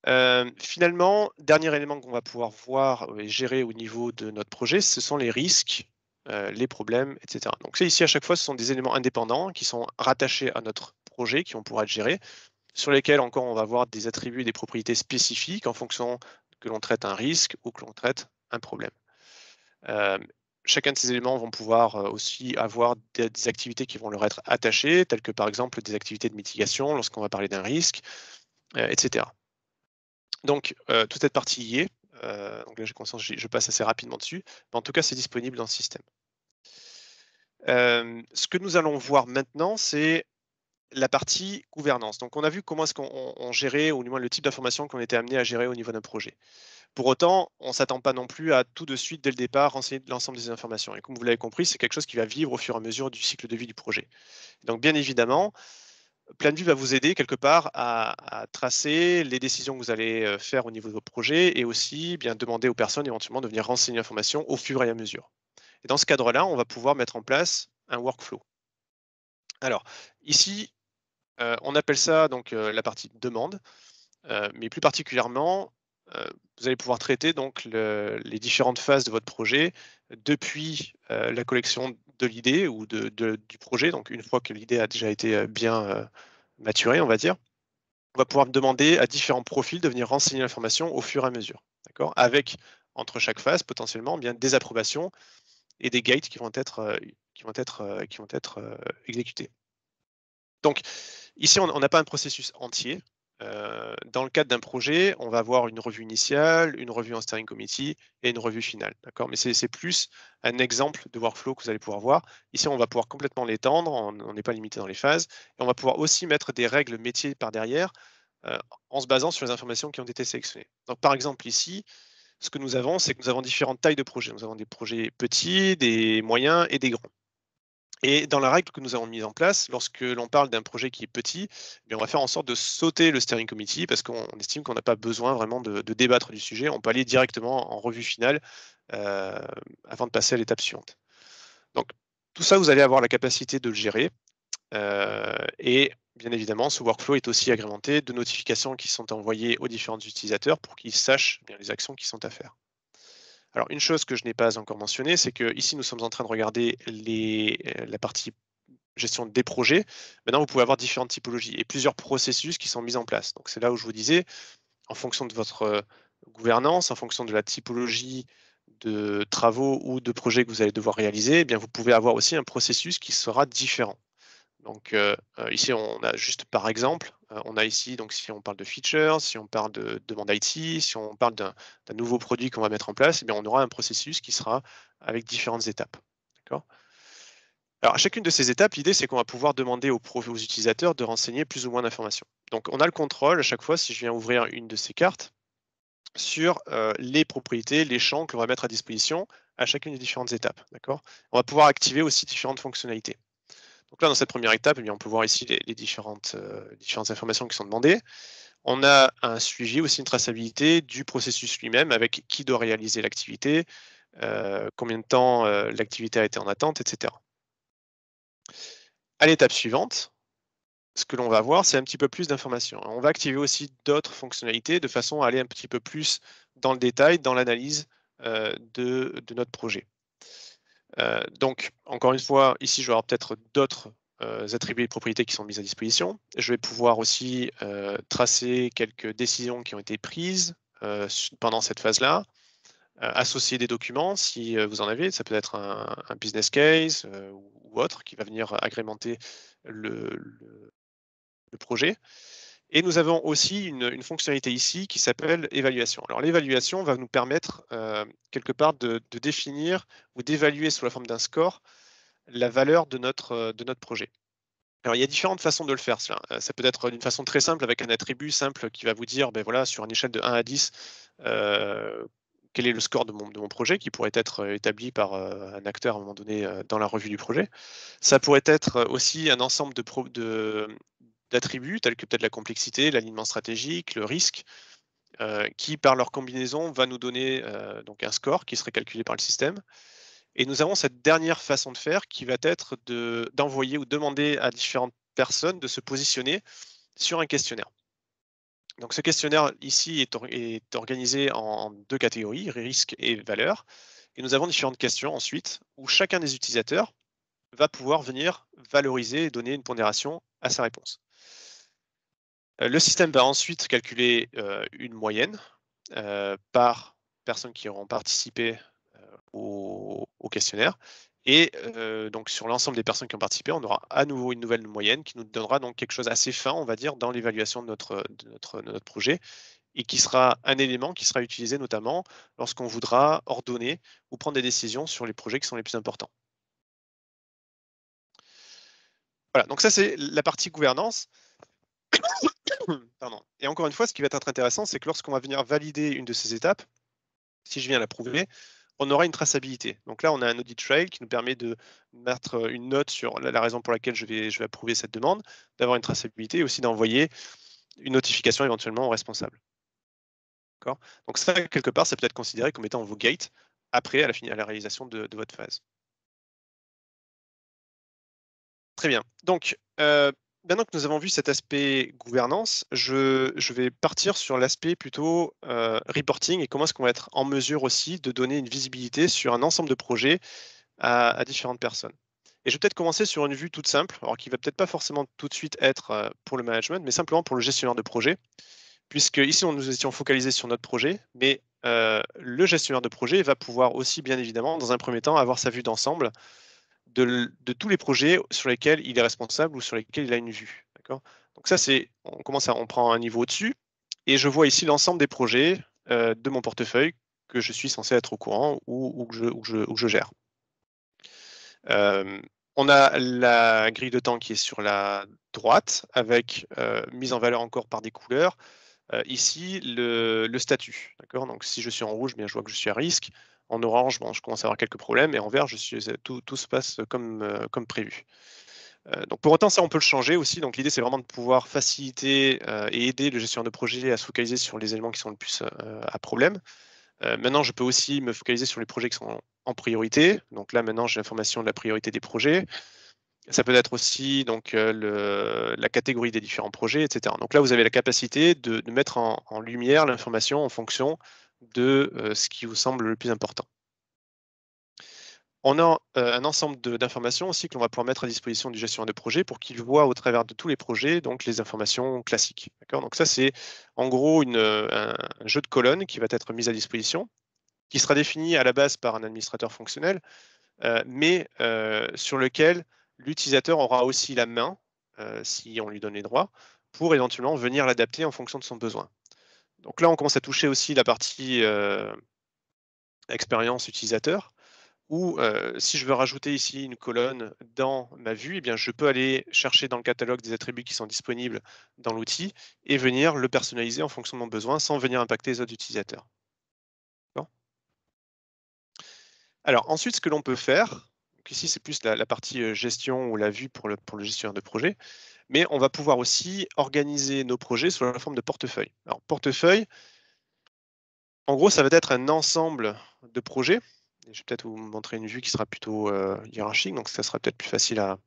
Euh, finalement, dernier élément qu'on va pouvoir voir et gérer au niveau de notre projet, ce sont les risques, les problèmes, etc. Donc c'est ici à chaque fois, ce sont des éléments indépendants qui sont rattachés à notre projets qui vont pouvoir être sur lesquels encore on va avoir des attributs et des propriétés spécifiques en fonction que l'on traite un risque ou que l'on traite un problème. Euh, chacun de ces éléments vont pouvoir euh, aussi avoir des, activités qui vont leur être attachées, telles que par exemple des activités de mitigation lorsqu'on va parler d'un risque, euh, etc. Donc, toute cette partie y est. donc j'ai conscience, je passe assez rapidement dessus. Mais en tout cas, c'est disponible dans le système. ce que nous allons voir maintenant, c'est la partie gouvernance. Donc, on a vu comment est-ce qu'on gérait, ou du moins le type d'information qu'on était amené à gérer au niveau d'un projet. Pour autant, on ne s'attend pas non plus à tout de suite, dès le départ, renseigner l'ensemble des informations. Et comme vous l'avez compris, c'est quelque chose qui va vivre au fur et à mesure du cycle de vie du projet. Donc, bien évidemment, vue va vous aider quelque part à, tracer les décisions que vous allez euh, faire au niveau de vos projets et aussi bien demander aux personnes éventuellement de venir renseigner l'information au fur et à mesure. Et dans ce cadre-là, on va pouvoir mettre en place un workflow. Alors, ici, euh, on appelle ça donc euh, la partie demande, euh, mais plus particulièrement, vous allez pouvoir traiter donc les différentes phases de votre projet depuis la collection de l'idée ou du projet. Donc une fois que l'idée a déjà été bien maturée, on va dire, on va pouvoir demander à différents profils de venir renseigner l'information au fur et à mesure, d'accord Avec entre chaque phase potentiellement bien des approbations et des gates qui vont être qui vont être qui vont être exécutés. Donc, ici, on n'a pas un processus entier. Euh, dans le cadre d'un projet, on va avoir une revue initiale, une revue en steering committee et une revue finale. D'accord Mais c'est plus un exemple de workflow que vous allez pouvoir voir. Ici, on va pouvoir complètement l'étendre, on n'est pas limité dans les phases. Et on va pouvoir aussi mettre des règles métiers par derrière euh, en se basant sur les informations qui ont été sélectionnées. Donc, par exemple, ici, ce que nous avons, c'est que nous avons différentes tailles de projets. Nous avons des projets petits, des moyens et des grands. Et dans la règle que nous avons mise en place, lorsque l'on parle d'un projet qui est petit, eh on va faire en sorte de sauter le steering committee parce qu'on estime qu'on n'a pas besoin vraiment de, débattre du sujet. On peut aller directement en revue finale euh, avant de passer à l'étape suivante. Donc, tout ça, vous allez avoir la capacité de le gérer. Euh, et bien évidemment, ce workflow est aussi agrémenté de notifications qui sont envoyées aux différents utilisateurs pour qu'ils sachent eh bien, les actions qui sont à faire. Alors une chose que je n'ai pas encore mentionnée, c'est que ici nous sommes en train de regarder euh, la partie gestion des projets. Maintenant, vous pouvez avoir différentes typologies et plusieurs processus qui sont mis en place. Donc c'est là où je vous disais, en fonction de votre euh, gouvernance, en fonction de la typologie de travaux ou de projets que vous allez devoir réaliser, eh bien vous pouvez avoir aussi un processus qui sera différent. Donc euh, ici, on a juste par exemple euh, on a ici, donc si on parle de features, si on parle de demande IT, si on parle d'un nouveau produit qu'on va mettre en place, eh bien, on aura un processus qui sera avec différentes étapes. Alors, à chacune de ces étapes, l'idée, c'est qu'on va pouvoir demander aux, utilisateurs de renseigner plus ou moins d'informations. Donc, on a le contrôle à chaque fois, si je viens ouvrir une de ces cartes, sur euh, les propriétés, les champs que l'on va mettre à disposition à chacune des différentes étapes. On va pouvoir activer aussi différentes fonctionnalités. Donc là, dans cette première étape, eh on peut voir ici euh, les, différentes, informations qui sont demandées. On a un suivi, aussi une traçabilité du processus lui-même, avec qui doit réaliser l'activité, euh, combien de temps euh, l'activité a été en attente, etc. À l'étape suivante, ce que l'on va voir, c'est un petit peu plus d'informations. On va activer aussi d'autres fonctionnalités de façon à aller un petit peu plus dans le détail, dans l'analyse de notre projet. Euh, donc, encore une fois, ici, je vais avoir peut-être d'autres euh, attributs et propriétés qui sont mises à disposition. Je vais pouvoir aussi euh, tracer quelques décisions qui ont été prises pendant cette phase-là, associer des documents si vous en avez. Ça peut être un, business case ou autre qui va venir agrémenter le projet. Et nous avons aussi une, fonctionnalité ici qui s'appelle évaluation. Alors l'évaluation va nous permettre euh, quelque part de, définir ou d'évaluer sous la forme d'un score la valeur de notre, euh, de notre projet. Alors, il y a différentes façons de le faire. Cela. Euh, ça peut être d'une façon très simple avec un attribut simple qui va vous dire, ben voilà, sur une échelle de 1 à 10, quel est le score de mon, projet qui pourrait être établi par un acteur à un moment donné dans la revue du projet. Ça pourrait être aussi un ensemble de, de, d'attributs tels que peut-être la complexité, l'alignement stratégique, le risque, euh, qui par leur combinaison va nous donner euh, donc un score qui serait calculé par le système. Et nous avons cette dernière façon de faire qui va être d'envoyer ou demander à différentes personnes de se positionner sur un questionnaire. Donc ce questionnaire ici est, est organisé en deux catégories, risque et valeur. Et nous avons différentes questions ensuite où chacun des utilisateurs va pouvoir venir valoriser et donner une pondération à sa réponse. Euh, le système va ensuite calculer euh, une moyenne euh, par personnes qui auront participé au, questionnaire. Et donc sur l'ensemble des personnes qui ont participé, on aura à nouveau une nouvelle moyenne qui nous donnera donc quelque chose assez fin, on va dire, dans l'évaluation de notre, de notre projet et qui sera un élément qui sera utilisé notamment lorsqu'on voudra ordonner ou prendre des décisions sur les projets qui sont les plus importants. Voilà, donc ça c'est la partie gouvernance. Et encore une fois, ce qui va être intéressant, c'est que lorsqu'on va venir valider une de ces étapes, si je viens l'approuver, on aura une traçabilité. Donc là, on a un audit trail qui nous permet de mettre euh, une note sur la, raison pour laquelle je vais, approuver cette demande, d'avoir une traçabilité et aussi d'envoyer une notification éventuellement au responsable. Donc ça, quelque part, ça peut être considéré comme étant vos gates après, à la, réalisation de, votre phase. Très bien. Donc, euh, maintenant que nous avons vu cet aspect gouvernance, je, vais partir sur l'aspect plutôt euh, reporting et comment est-ce qu'on va être en mesure aussi de donner une visibilité sur un ensemble de projets à, différentes personnes. Et je vais peut-être commencer sur une vue toute simple, alors qui va peut-être pas forcément tout de suite être euh, pour le management, mais simplement pour le gestionnaire de projet, puisque ici on nous étions focalisés sur notre projet, mais euh, le gestionnaire de projet va pouvoir aussi bien évidemment dans un premier temps avoir sa vue d'ensemble de, tous les projets sur lesquels il est responsable ou sur lesquels il a une vue. Donc ça, c'est, on commence on prend un niveau au-dessus, et je vois ici l'ensemble des projets euh, de mon portefeuille que je suis censé être au courant ou, que, je, gère. Euh, on a la grille de temps qui est sur la droite, avec euh, mise en valeur encore par des couleurs. ici, le, le statut. Donc si je suis en rouge, eh bien, je vois que je suis à risque. En orange, bon, je commence à avoir quelques problèmes, et en vert, tout, se passe comme, euh, prévu. Euh, donc pour autant, ça, on peut le changer aussi. Donc l'idée, c'est vraiment de pouvoir faciliter euh, et aider le gestionnaire de projet à se focaliser sur les éléments qui sont le plus à problème. maintenant, je peux aussi me focaliser sur les projets qui sont en priorité. Donc là, maintenant, j'ai l'information de la priorité des projets. Ça peut être aussi donc, la catégorie des différents projets, etc. Donc là, vous avez la capacité de, mettre en lumière l'information en fonction de euh, ce qui vous semble le plus important. On a euh, un ensemble d'informations aussi que l'on va pouvoir mettre à disposition du gestionnaire de projet pour qu'il voit au travers de tous les projets donc les informations classiques. Donc ça, c'est en gros une, euh, un, jeu de colonnes qui va être mis à disposition, qui sera défini à la base par un administrateur fonctionnel, mais sur lequel l'utilisateur aura aussi la main, si on lui donne les droits, pour éventuellement venir l'adapter en fonction de son besoin. Donc là, on commence à toucher aussi la partie euh, expérience utilisateur, où euh, si je veux rajouter ici une colonne dans ma vue, eh bien, je peux aller chercher dans le catalogue des attributs qui sont disponibles dans l'outil et venir le personnaliser en fonction de mon besoin sans venir impacter les autres utilisateurs. Alors ensuite, ce que l'on peut faire, ici c'est plus la, partie euh, gestion ou la vue pour le gestionnaire de projet, mais on va pouvoir aussi organiser nos projets sous la forme de portefeuille. Alors, portefeuille, en gros, ça va être un ensemble de projets. je vais peut-être vous montrer une vue qui sera plutôt euh, hiérarchique, donc ça sera peut-être plus facile à,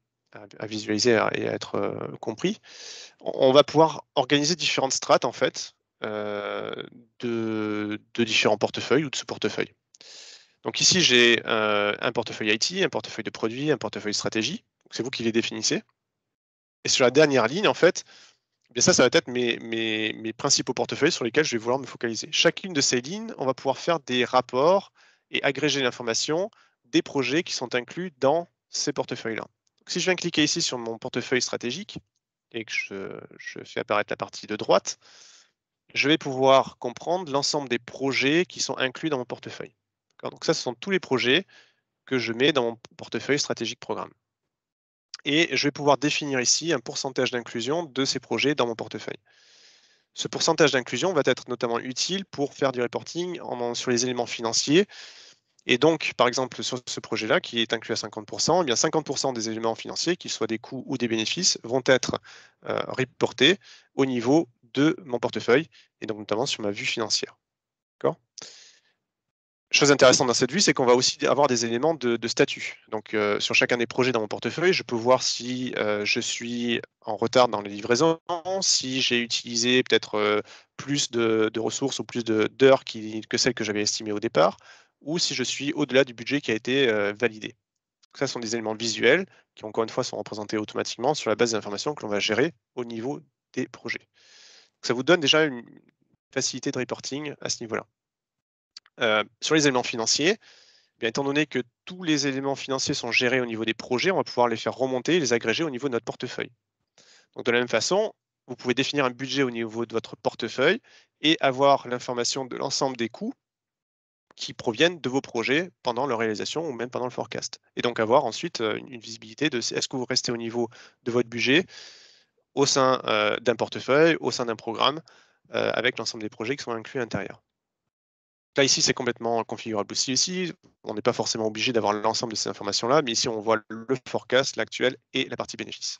visualiser et à être euh, compris. On, va pouvoir organiser différentes strates, en fait, euh, de, différents portefeuilles ou de ce portefeuille. Donc ici, j'ai un portefeuille IT, un portefeuille de produits, un portefeuille stratégie. C'est vous qui les définissez. Et sur la dernière ligne, en fait, eh ça, ça va être mes, mes, principaux portefeuilles sur lesquels je vais vouloir me focaliser. Chacune de ces lignes, on va pouvoir faire des rapports et agréger l'information des projets qui sont inclus dans ces portefeuilles-là. Si je viens cliquer ici sur mon portefeuille stratégique et que je fais apparaître la partie de droite, je vais pouvoir comprendre l'ensemble des projets qui sont inclus dans mon portefeuille. Donc ça, ce sont tous les projets que je mets dans mon portefeuille stratégique programme et je vais pouvoir définir ici un pourcentage d'inclusion de ces projets dans mon portefeuille. Ce pourcentage d'inclusion va être notamment utile pour faire du reporting sur les éléments financiers. Et donc, par exemple, sur ce projet-là, qui est inclus à 50%, eh bien 50% des éléments financiers, qu'ils soient des coûts ou des bénéfices, vont être euh, reportés au niveau de mon portefeuille, et donc notamment sur ma vue financière. D'accord Chose intéressante dans cette vue, c'est qu'on va aussi avoir des éléments de, statut. Donc, euh, sur chacun des projets dans mon portefeuille, je peux voir si euh, je suis en retard dans les livraisons, si j'ai utilisé peut-être euh, plus de, ressources ou plus d'heures que celles que j'avais estimées au départ, ou si je suis au-delà du budget qui a été validé. ça, ce sont des éléments visuels qui, encore une fois, sont représentés automatiquement sur la base d'informations que l'on va gérer au niveau des projets. ça vous donne déjà une facilité de reporting à ce niveau-là. Euh, sur les éléments financiers, eh étant donné que tous les éléments financiers sont gérés au niveau des projets, on va pouvoir les faire remonter et les agréger au niveau de notre portefeuille. de la même façon, vous pouvez définir un budget au niveau de votre portefeuille et avoir l'information de l'ensemble des coûts qui proviennent de vos projets pendant leur réalisation ou même pendant le forecast. Et donc avoir ensuite euh, une visibilité de est-ce que vous restez au niveau de votre budget au sein euh, d'un portefeuille, au sein d'un programme, avec l'ensemble des projets qui sont inclus à l'intérieur. Là, ici, c'est complètement configurable aussi. Ici, on n'est pas forcément obligé d'avoir l'ensemble de ces informations-là, mais ici, on voit le forecast, l'actuel et la partie bénéfice.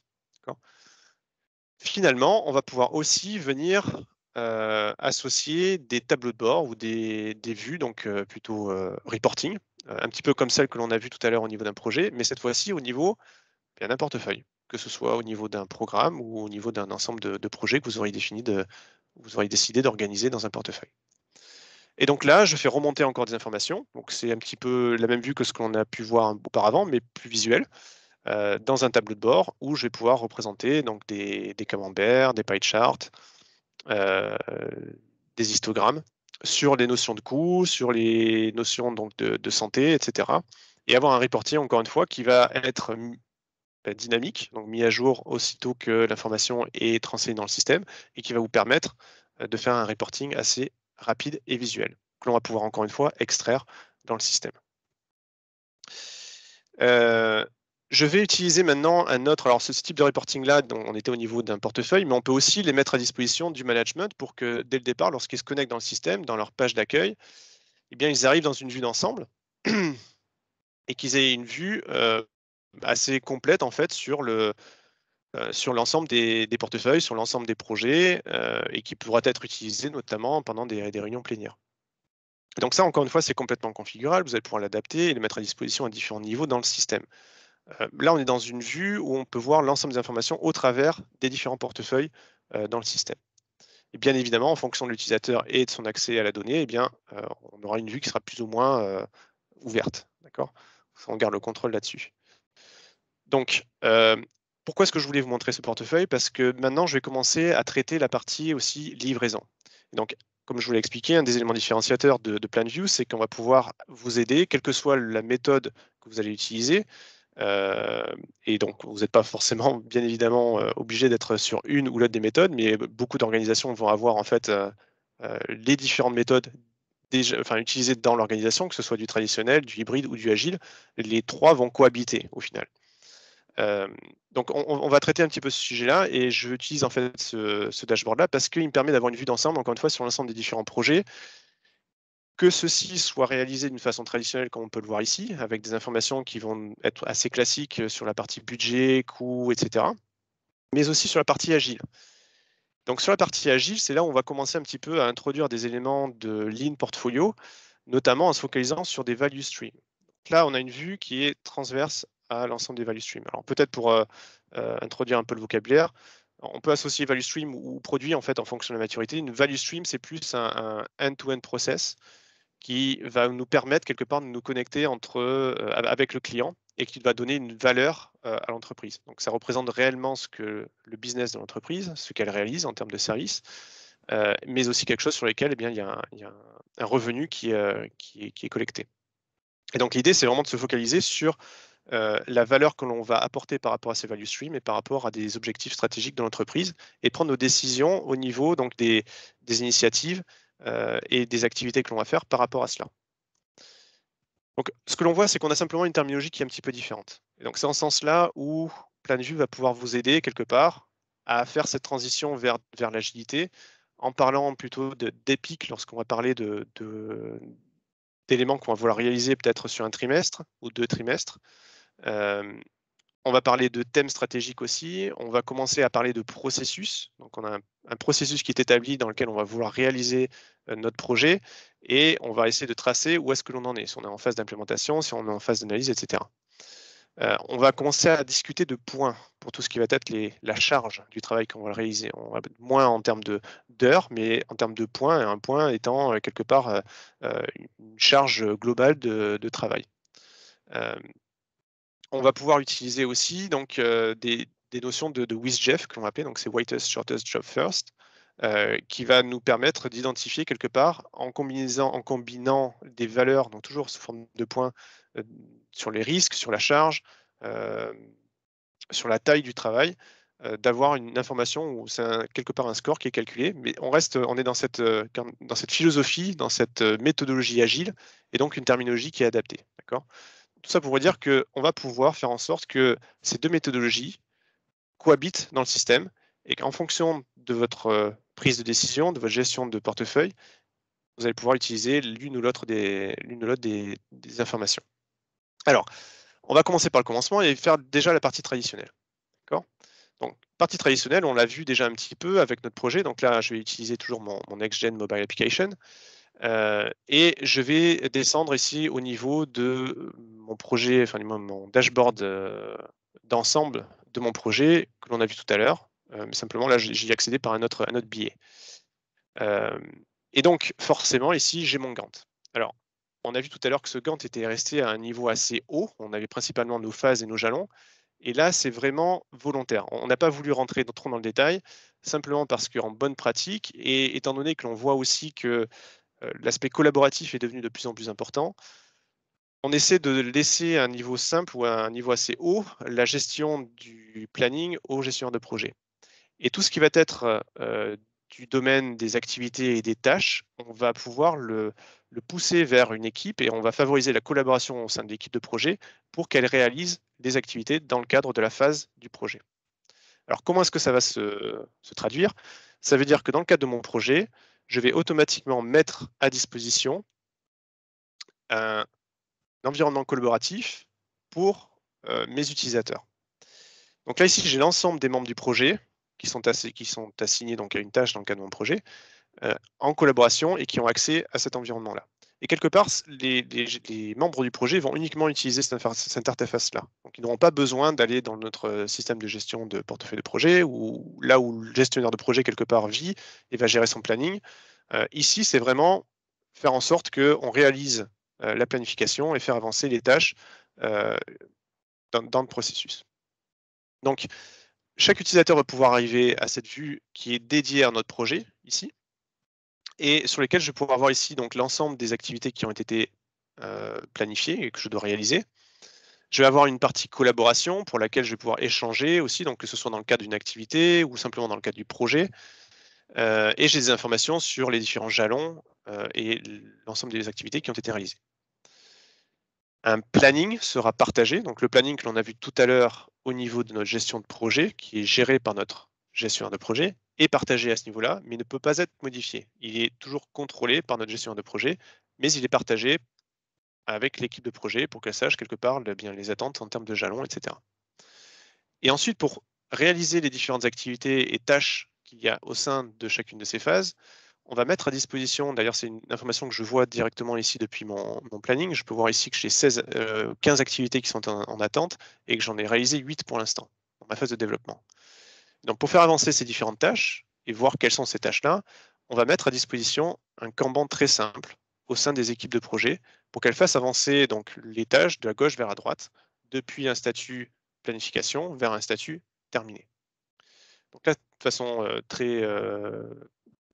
Finalement, on va pouvoir aussi venir euh, associer des tableaux de bord ou des, vues, donc euh, plutôt euh, reporting, un petit peu comme celle que l'on a vue tout à l'heure au niveau d'un projet, mais cette fois-ci au niveau ben, d'un portefeuille, que ce soit au niveau d'un programme ou au niveau d'un ensemble de, projets que vous défini, de, vous auriez décidé d'organiser dans un portefeuille. Et donc là, je fais remonter encore des informations. Donc c'est un petit peu la même vue que ce qu'on a pu voir auparavant, mais plus visuel, euh, dans un tableau de bord où je vais pouvoir représenter donc des, camemberts, des pie charts, euh, des histogrammes sur les notions de coûts, sur les notions donc de, santé, etc. Et avoir un reporting, encore une fois, qui va être bah, dynamique, donc mis à jour aussitôt que l'information est transférée dans le système, et qui va vous permettre euh, de faire un reporting assez rapide et visuel, que l'on va pouvoir encore une fois extraire dans le système. Euh, je vais utiliser maintenant un autre, alors ce type de reporting-là, on était au niveau d'un portefeuille, mais on peut aussi les mettre à disposition du management pour que dès le départ, lorsqu'ils se connectent dans le système, dans leur page d'accueil, eh ils arrivent dans une vue d'ensemble et qu'ils aient une vue euh, assez complète en fait sur le, euh, sur l'ensemble des, portefeuilles, sur l'ensemble des projets, euh, et qui pourra être utilisé notamment pendant des, réunions plénières. Donc ça, encore une fois, c'est complètement configurable, vous allez pouvoir l'adapter et le mettre à disposition à différents niveaux dans le système. Euh, là, on est dans une vue où on peut voir l'ensemble des informations au travers des différents portefeuilles dans le système. Et bien évidemment, en fonction de l'utilisateur et de son accès à la donnée, eh bien, on aura une vue qui sera plus ou moins ouverte. D'accord On garde le contrôle là-dessus. Donc, pourquoi est-ce que je voulais vous montrer ce portefeuille Parce que maintenant, je vais commencer à traiter la partie aussi livraison. Donc, comme je vous l'ai expliqué, un des éléments différenciateurs de, PlanView, c'est qu'on va pouvoir vous aider, quelle que soit la méthode que vous allez utiliser. Euh, et donc, vous n'êtes pas forcément, bien évidemment, euh, obligé d'être sur une ou l'autre des méthodes, mais beaucoup d'organisations vont avoir en fait euh, les différentes méthodes déjà, utilisées dans l'organisation, que ce soit du traditionnel, du hybride ou du agile. Les trois vont cohabiter au final. Euh, donc on, va traiter un petit peu ce sujet-là et je utilise en fait ce, dashboard-là parce qu'il me permet d'avoir une vue d'ensemble, encore une fois, sur l'ensemble des différents projets. Que ceci soit réalisé d'une façon traditionnelle, comme on peut le voir ici, avec des informations qui vont être assez classiques sur la partie budget, coût, etc., mais aussi sur la partie agile. Donc sur la partie agile, c'est là où on va commencer un petit peu à introduire des éléments de Lean Portfolio, notamment en se focalisant sur des value streams. Là, on a une vue qui est transverse à l'ensemble des value streams. Alors peut-être pour euh, euh, introduire un peu le vocabulaire, on peut associer value stream ou produit en fait en fonction de la maturité. Une value stream, c'est plus un end-to-end process qui va nous permettre quelque part de nous connecter entre, euh, avec le client et qui va donner une valeur à l'entreprise. Donc ça représente réellement ce que le business de l'entreprise, ce qu'elle réalise en termes de services, mais aussi quelque chose sur lequel eh il, y a un, revenu qui, est, qui est collecté. Et donc l'idée, c'est vraiment de se focaliser sur euh, la valeur que l'on va apporter par rapport à ces value streams et par rapport à des objectifs stratégiques de l'entreprise et prendre nos décisions au niveau donc, des, initiatives euh, et des activités que l'on va faire par rapport à cela. ce que l'on voit, c'est qu'on a simplement une terminologie qui est un petit peu différente. donc, c'est en ce sens-là où PlanView va pouvoir vous aider quelque part à faire cette transition vers, l'agilité en parlant plutôt d'épique lorsqu'on va parler de d'éléments qu'on va vouloir réaliser peut-être sur un trimestre ou deux trimestres, euh, on va parler de thèmes stratégiques aussi. On va commencer à parler de processus. Donc, on a un, processus qui est établi dans lequel on va vouloir réaliser euh, notre projet et on va essayer de tracer où est-ce que l'on en est, si on est en phase d'implémentation, si on est en phase d'analyse, etc. Euh, on va commencer à discuter de points pour tout ce qui va être la charge du travail qu'on va réaliser. On va moins en termes d'heures, mais en termes de points, un point étant quelque part une charge globale de travail on va pouvoir utiliser aussi donc, euh, des, notions de, de que l'on appelle, donc c'est Whitest Shortest Job First, euh, qui va nous permettre d'identifier quelque part en combinant, en combinant des valeurs, donc toujours sous forme de points, euh, sur les risques, sur la charge, sur la taille du travail, d'avoir une information où c'est quelque part un score qui est calculé. Mais on reste, on est dans cette, dans cette philosophie, dans cette méthodologie agile, et donc une terminologie qui est adaptée. D'accord tout ça pour vous dire qu'on va pouvoir faire en sorte que ces deux méthodologies cohabitent dans le système et qu'en fonction de votre euh, prise de décision, de votre gestion de portefeuille, vous allez pouvoir utiliser l'une ou l'autre des, l'une l'autre des, informations. Alors, on va commencer par le commencement et faire déjà la partie traditionnelle. D'accord Donc, partie traditionnelle, on l'a vu déjà un petit peu avec notre projet. Donc là, je vais utiliser toujours mon, mon NextGen Mobile Application. Euh, et je vais descendre ici au niveau de mon projet, enfin mon dashboard euh, d'ensemble de mon projet que l'on a vu tout à l'heure. Euh, simplement, là, j'y ai accédé par un autre, un autre billet. et donc, forcément, ici, j'ai mon Gantt. Alors, on a vu tout à l'heure que ce Gantt était resté à un niveau assez haut. On avait principalement nos phases et nos jalons. Et là, c'est vraiment volontaire. On n'a pas voulu rentrer trop dans le détail, simplement parce qu'en bonne pratique, et étant donné que l'on voit aussi que euh, l'aspect collaboratif est devenu de plus en plus important. On essaie de laisser un niveau simple ou à un niveau assez haut la gestion du planning aux gestionnaires de projet. Et tout ce qui va être euh, du domaine des activités et des tâches, on va pouvoir le, pousser vers une équipe et on va favoriser la collaboration au sein de l'équipe de projet pour qu'elle réalise des activités dans le cadre de la phase du projet. Alors comment est-ce que ça va se, se traduire Ça veut dire que dans le cadre de mon projet, je vais automatiquement mettre à disposition un environnement collaboratif pour euh, mes utilisateurs. Donc là, ici, j'ai l'ensemble des membres du projet qui sont, qui sont assignés donc, à une tâche dans le cadre de mon projet euh, en collaboration et qui ont accès à cet environnement-là. Et quelque part, les, membres du projet vont uniquement utiliser cette, interface-là. Donc, ils n'auront pas besoin d'aller dans notre euh, système de gestion de portefeuille de projet, ou là où le gestionnaire de projet, quelque part, vit et va gérer son planning. Euh, ici, c'est vraiment faire en sorte qu'on réalise euh, la planification et faire avancer les tâches dans, le processus. Donc, chaque utilisateur va pouvoir arriver à cette vue qui est dédiée à notre projet, ici et sur lesquels je vais pouvoir voir ici donc l'ensemble des activités qui ont été euh, planifiées et que je dois réaliser. Je vais avoir une partie collaboration pour laquelle je vais pouvoir échanger aussi, donc que ce soit dans le cadre d'une activité ou simplement dans le cadre du projet. Euh, et j'ai des informations sur les différents jalons euh, et l'ensemble des activités qui ont été réalisées. Un planning sera partagé, donc le planning que l'on a vu tout à l'heure au niveau de notre gestion de projet, qui est géré par notre gestionnaire de projet, partagé à ce niveau-là, mais ne peut pas être modifié. Il est toujours contrôlé par notre gestionnaire de projet, mais il est partagé avec l'équipe de projet pour qu'elle sache quelque part eh bien, les attentes en termes de jalons, etc. Et ensuite, pour réaliser les différentes activités et tâches qu'il y a au sein de chacune de ces phases, on va mettre à disposition, d'ailleurs c'est une information que je vois directement ici depuis mon, planning, je peux voir ici que j'ai 16, 15 euh, activités qui sont en attente et que j'en ai réalisé 8 pour l'instant, dans ma phase de développement pour faire avancer ces différentes tâches et voir quelles sont ces tâches-là, on va mettre à disposition un Kanban très simple au sein des équipes de projet pour qu'elles fassent avancer donc, les tâches de la gauche vers la droite, depuis un statut planification vers un statut terminé. Donc là, de façon euh, très euh,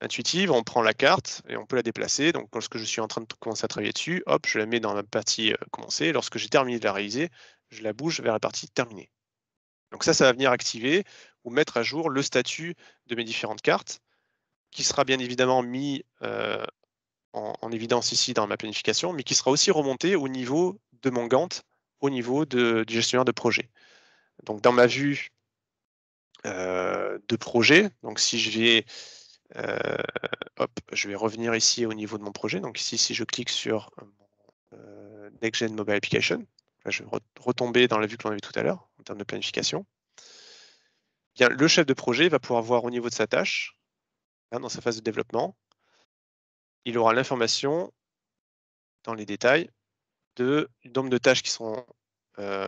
intuitive, on prend la carte et on peut la déplacer. Donc lorsque je suis en train de commencer à travailler dessus, hop, je la mets dans la partie euh, commencée. Lorsque j'ai terminé de la réaliser, je la bouge vers la partie terminée. Donc ça, ça va venir activer ou mettre à jour le statut de mes différentes cartes, qui sera bien évidemment mis euh, en, évidence ici dans ma planification, mais qui sera aussi remonté au niveau de mon Gantt, au niveau du gestionnaire de projet. Donc dans ma vue euh, de projet, donc si je vais, euh, hop, je vais revenir ici au niveau de mon projet. Donc ici, si je clique sur NextGen Mobile Application, je vais retomber dans la vue que l'on a vue tout à l'heure, termes de planification, eh le chef de projet va pouvoir voir au niveau de sa tâche, hein, dans sa phase de développement, il aura l'information dans les détails de, du nombre de tâches qui sont euh,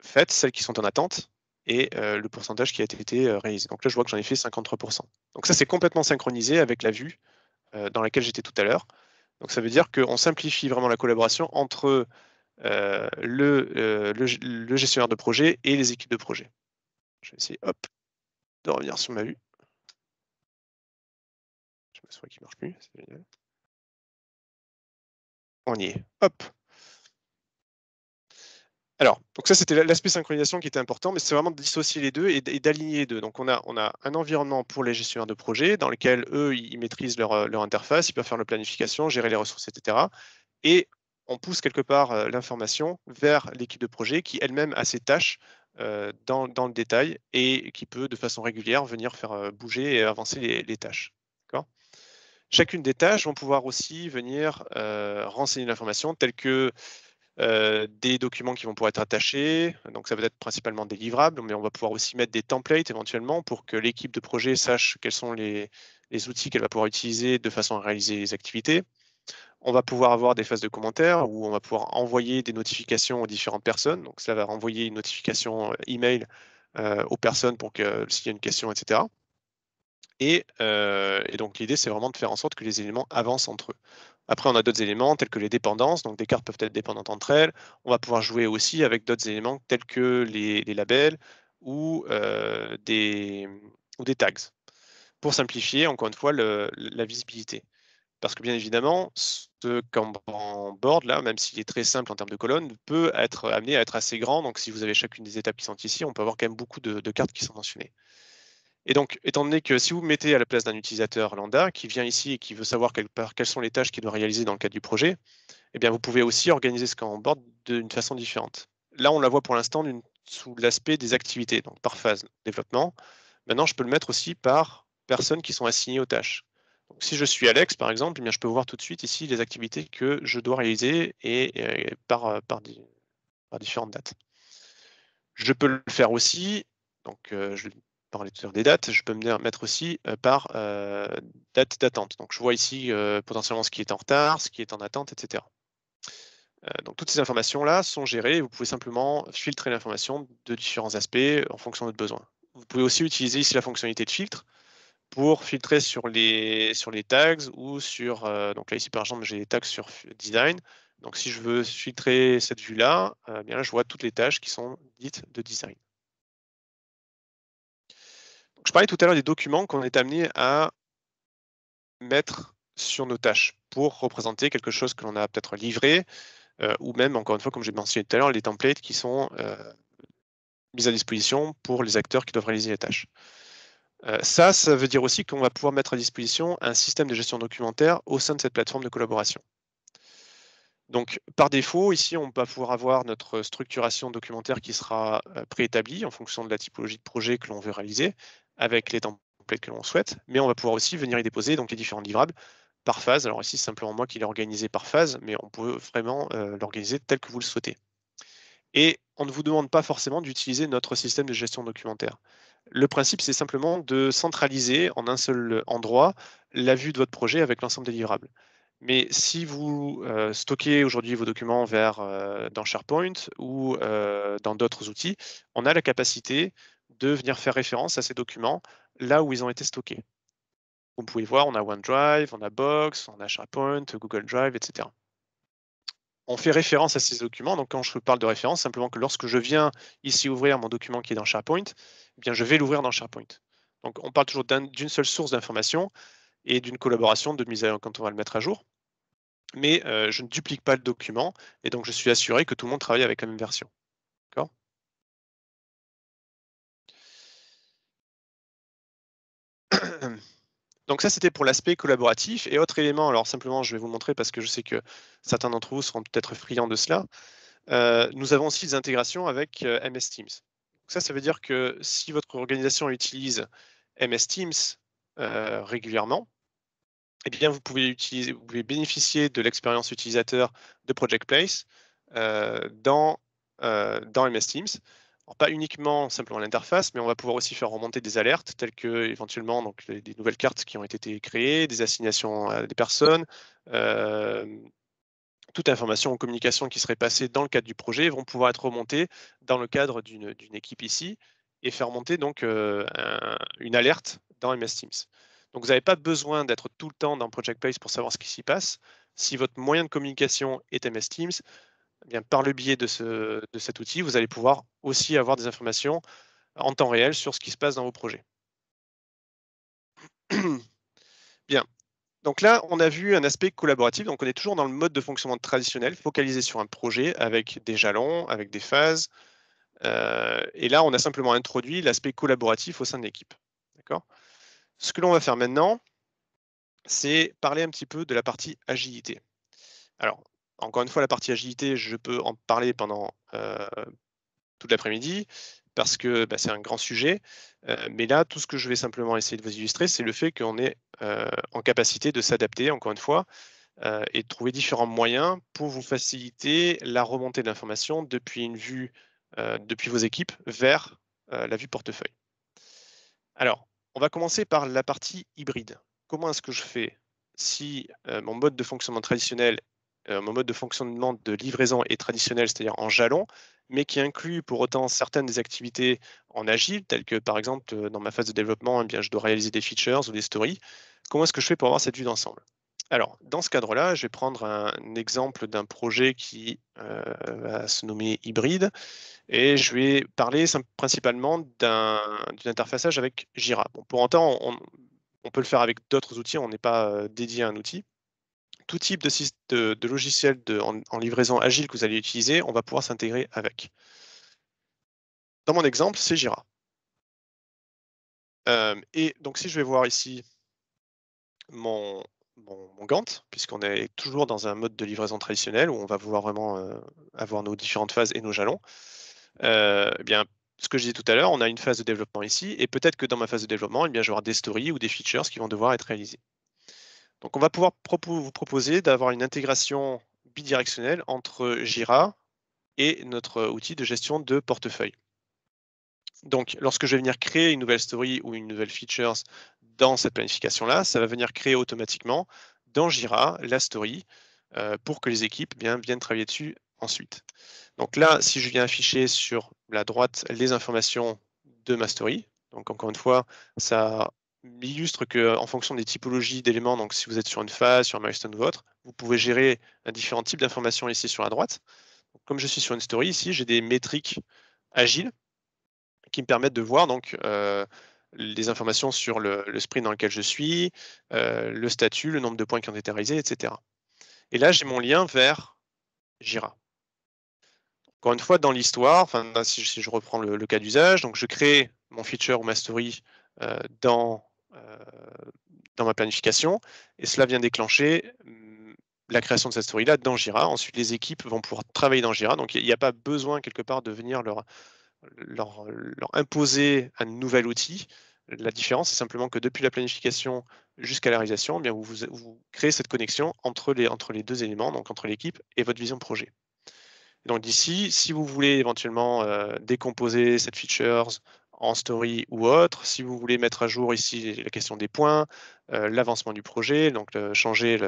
faites, celles qui sont en attente, et euh, le pourcentage qui a été euh, réalisé. Donc là, je vois que j'en ai fait 53%. Donc ça, c'est complètement synchronisé avec la vue dans laquelle j'étais tout à l'heure. Donc ça veut dire qu'on simplifie vraiment la collaboration entre euh, euh, le, gestionnaire de projet et les équipes de projet. Je vais essayer hop, de revenir sur ma vue. Je souviens qu'il ne marche plus, On y est. Hop. Alors, donc ça, c'était l'aspect synchronisation qui était important, mais c'est vraiment de dissocier les deux et d'aligner les deux. Donc, on a, on a un environnement pour les gestionnaires de projet dans lequel eux, ils maîtrisent leur, interface, ils peuvent faire la planification, gérer les ressources, etc. Et on pousse quelque part l'information vers l'équipe de projet qui elle-même a ses tâches dans, le détail et qui peut de façon régulière venir faire bouger et avancer les, tâches. Chacune des tâches vont pouvoir aussi venir renseigner l'information telle que des documents qui vont pouvoir être attachés, donc ça va être principalement des livrables, mais on va pouvoir aussi mettre des templates éventuellement pour que l'équipe de projet sache quels sont les outils qu'elle va pouvoir utiliser de façon à réaliser les activités on va pouvoir avoir des phases de commentaires où on va pouvoir envoyer des notifications aux différentes personnes. Donc, cela va renvoyer une notification euh, email euh, aux personnes pour que euh, s'il y a une question, etc. Et, donc, l'idée, c'est vraiment de faire en sorte que les éléments avancent entre eux. Après, on a d'autres éléments tels que les dépendances. Donc, des cartes peuvent être dépendantes entre elles. On va pouvoir jouer aussi avec d'autres éléments tels que les, labels ou, des, ou des tags. Pour simplifier, encore une fois, la visibilité. Parce que bien évidemment, ce Kanban board, là, même s'il est très simple en termes de colonnes, peut être amené à être assez grand. Donc, si vous avez chacune des étapes qui sont ici, on peut avoir quand même beaucoup de, cartes qui sont mentionnées. Et donc, étant donné que si vous mettez à la place d'un utilisateur lambda qui vient ici et qui veut savoir quelles sont les tâches qu'il doit réaliser dans le cadre du projet, eh bien, vous pouvez aussi organiser ce Kanban board d'une façon différente. Là, on la voit pour l'instant sous l'aspect des activités, donc par phase développement. Maintenant, je peux le mettre aussi par personnes qui sont assignées aux tâches si je suis Alex, par exemple, eh bien, je peux voir tout de suite ici les activités que je dois réaliser et, euh, par, différentes dates. Je peux le faire aussi, donc euh, je parlais tout à l'heure des dates, je peux me mettre aussi euh, par date d'attente. Donc je vois ici potentiellement ce qui est en retard, ce qui est en attente, etc. donc toutes ces informations-là sont gérées, vous pouvez simplement filtrer l'information de différents aspects en fonction de votre besoin. Vous pouvez aussi utiliser ici la fonctionnalité de filtre pour filtrer sur les, sur les tags ou sur. Euh, donc là, ici, par exemple, j'ai les tags sur design. Donc si je veux filtrer cette vue-là, euh, eh bien je vois toutes les tâches qui sont dites de design. je parlais tout à l'heure des documents qu'on est amené à mettre sur nos tâches pour représenter quelque chose que l'on a peut-être livré euh, ou même, encore une fois, comme j'ai mentionné tout à l'heure, les templates qui sont mis à disposition pour les acteurs qui doivent réaliser les tâches. Euh, ça, ça veut dire aussi qu'on va pouvoir mettre à disposition un système de gestion documentaire au sein de cette plateforme de collaboration. Donc, par défaut, ici, on va pouvoir avoir notre structuration documentaire qui sera euh, préétablie en fonction de la typologie de projet que l'on veut réaliser, avec les templates que l'on souhaite, mais on va pouvoir aussi venir y déposer donc, les différents livrables par phase. Alors ici, c'est simplement moi qui l'ai organisé par phase, mais on peut vraiment euh, l'organiser tel que vous le souhaitez. Et on ne vous demande pas forcément d'utiliser notre système de gestion documentaire. Le principe, c'est simplement de centraliser en un seul endroit la vue de votre projet avec l'ensemble des livrables. Mais si vous euh, stockez aujourd'hui vos documents vers, euh, dans SharePoint ou euh, dans d'autres outils, on a la capacité de venir faire référence à ces documents là où ils ont été stockés. Vous pouvez voir, on a OneDrive, on a Box, on a SharePoint, Google Drive, etc on fait référence à ces documents. Donc, quand je parle de référence, simplement que lorsque je viens ici ouvrir mon document qui est dans SharePoint, eh bien, je vais l'ouvrir dans SharePoint. Donc, on parle toujours d'une seule source d'information et d'une collaboration de mise à jour quand on va le mettre à jour. Mais euh, je ne duplique pas le document et donc je suis assuré que tout le monde travaille avec la même version. D'accord Donc ça, c'était pour l'aspect collaboratif. Et autre élément, alors simplement, je vais vous montrer parce que je sais que certains d'entre vous seront peut-être friands de cela. Euh, nous avons aussi des intégrations avec euh, MS Teams. ça, ça veut dire que si votre organisation utilise MS Teams euh, régulièrement, eh bien, vous pouvez, bénéficier de l'expérience utilisateur de Project Place dans MS Teams pas uniquement simplement l'interface, mais on va pouvoir aussi faire remonter des alertes telles que éventuellement donc, des nouvelles cartes qui ont été créées, des assignations à des personnes, euh, toute information ou communication qui serait passée dans le cadre du projet vont pouvoir être remontées dans le cadre d'une équipe ici et faire monter donc euh, une alerte dans MS Teams. Donc vous n'avez pas besoin d'être tout le temps dans Project Place pour savoir ce qui s'y passe. Si votre moyen de communication est MS Teams, eh par le biais de, cet outil, vous allez pouvoir aussi avoir des informations en temps réel sur ce qui se passe dans vos projets. Bien. Donc là, on a vu un aspect collaboratif. Donc on est toujours dans le mode de fonctionnement traditionnel, focalisé sur un projet avec des jalons, avec des phases. Euh, et là, on a simplement introduit l'aspect collaboratif au sein de l'équipe. D'accord Ce que l'on va faire maintenant, c'est parler un petit peu de la partie agilité. Alors, encore une fois, la partie agilité, je peux en parler pendant euh, toute l'après-midi parce que bah, c'est un grand sujet. Euh, mais là, tout ce que je vais simplement essayer de vous illustrer, c'est le fait qu'on est euh, en capacité de s'adapter, encore une fois, et de trouver différents moyens pour vous faciliter la remontée d'informations depuis une vue, depuis vos équipes, vers la vue portefeuille. Alors, on va commencer par la partie hybride. Comment est-ce que je fais si mon mode de fonctionnement traditionnel euh, mon mode de fonctionnement de livraison est traditionnel, c'est-à-dire en jalon, mais qui inclut pour autant certaines des activités en agile, telles que par exemple euh, dans ma phase de développement, eh je dois réaliser des features ou des stories. Comment est-ce que je fais pour avoir cette vue d'ensemble alors, dans ce cadre-là, je vais prendre un, exemple d'un projet qui euh, va se nommer hybride et je vais parler principalement d'un interfaçage avec Jira. pour autant, on peut le faire avec d'autres outils, on n'est pas dédié à un outil tout type de, logiciel en, livraison agile que vous allez utiliser, on va pouvoir s'intégrer avec. Dans mon exemple, c'est Jira. Euh, et donc, si je vais voir ici mon, Gantt, puisqu'on est toujours dans un mode de livraison traditionnel où on va vouloir vraiment euh, avoir nos différentes phases et nos jalons, euh, eh bien, ce que je disais tout à l'heure, on a une phase de développement ici, et peut-être que dans ma phase de développement, eh bien, je vais avoir des stories ou des features qui vont devoir être réalisées. Donc on va pouvoir vous proposer d'avoir une intégration bidirectionnelle entre Jira et notre outil de gestion de portefeuille. Donc lorsque je vais venir créer une nouvelle story ou une nouvelle feature dans cette planification-là, ça va venir créer automatiquement dans Jira la story euh, pour que les équipes eh bien, viennent travailler dessus ensuite. Donc là, si je viens afficher sur la droite les informations de ma story, donc encore une fois, ça illustre que euh, en fonction des typologies d'éléments, donc si vous êtes sur une phase, sur un milestone ou autre, vous pouvez gérer un euh, différent type d'informations ici sur la droite. comme je suis sur une story ici, j'ai des métriques agiles qui me permettent de voir donc euh, les informations sur le, sprint dans lequel je suis, le statut, le nombre de points qui ont été réalisés, etc. Et là, j'ai mon lien vers Jira. Encore une fois, dans l'histoire, enfin, si, je reprends le, cas d'usage, donc je crée mon feature ou ma story dans euh, dans ma planification. Et cela vient déclencher mm, la création de cette story-là dans Jira. Ensuite, les équipes vont pouvoir travailler dans Jira. Donc, il n'y a pas besoin, quelque part, de venir leur, imposer un nouvel outil. La différence, c'est simplement que depuis la planification jusqu'à la réalisation, eh bien, vous, créez cette connexion entre les, deux éléments, donc entre l'équipe et votre vision de projet. Donc d'ici, si vous voulez éventuellement euh, décomposer cette features en story ou autre. Si vous voulez mettre à jour ici la question des points, euh, l'avancement du projet, donc euh, changer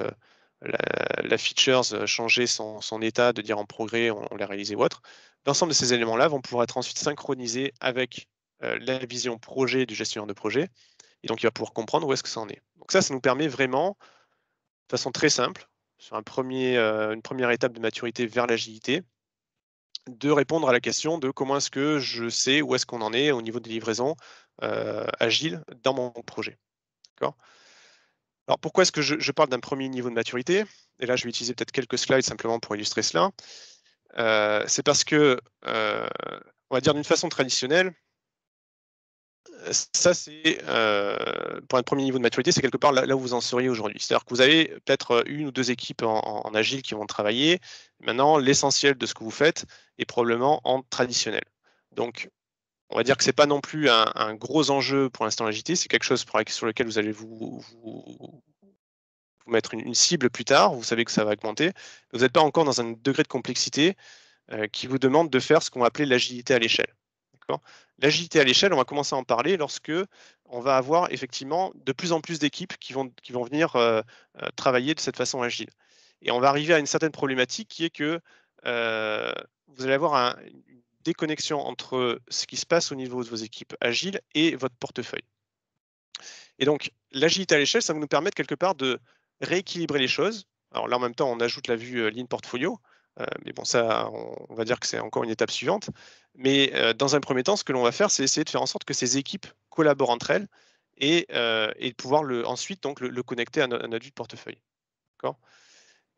la, features, euh, changer son, état, de dire en progrès, on, l'a réalisé ou autre. L'ensemble de ces éléments-là vont pouvoir être ensuite synchronisés avec la vision projet du gestionnaire de projet. Et donc, il va pouvoir comprendre où est-ce que ça en est. Donc ça, ça nous permet vraiment, de façon très simple, sur un premier, une première étape de maturité vers l'agilité, de répondre à la question de comment est-ce que je sais où est-ce qu'on en est au niveau des livraisons agile euh, agiles dans mon projet. Alors pourquoi est-ce que je, parle d'un premier niveau de maturité Et là, je vais utiliser peut-être quelques slides simplement pour illustrer cela. Euh, c'est parce que, euh, on va dire d'une façon traditionnelle, ça, c'est euh, pour un premier niveau de maturité, c'est quelque part là, où vous en seriez aujourd'hui. C'est-à-dire que vous avez peut-être euh, une ou deux équipes en, agile qui vont travailler. Maintenant, l'essentiel de ce que vous faites est probablement en traditionnel. Donc, on va dire que ce n'est pas non plus un, gros enjeu pour l'instant l'agilité, c'est quelque chose sur lequel vous allez vous, mettre une, cible plus tard, vous savez que ça va augmenter. Vous n'êtes pas encore dans un degré de complexité euh, qui vous demande de faire ce qu'on va appeler l'agilité à l'échelle. L'agilité à l'échelle, on va commencer à en parler lorsque on va avoir effectivement de plus en plus d'équipes qui vont, qui vont venir euh, euh, travailler de cette façon agile. Et on va arriver à une certaine problématique qui est que euh, vous allez avoir une déconnexion entre ce qui se passe au niveau de vos équipes agiles et votre portefeuille. Et donc, l'agilité à l'échelle, ça va nous permettre quelque part de rééquilibrer les choses. Alors là, en même temps, on ajoute la vue Lean Portfolio, euh, mais bon, ça, on, va dire que c'est encore une étape suivante. Mais euh, dans un premier temps, ce que l'on va faire, c'est essayer de faire en sorte que ces équipes collaborent entre elles et, euh, de pouvoir ensuite donc, le, connecter à, notre vue de portefeuille.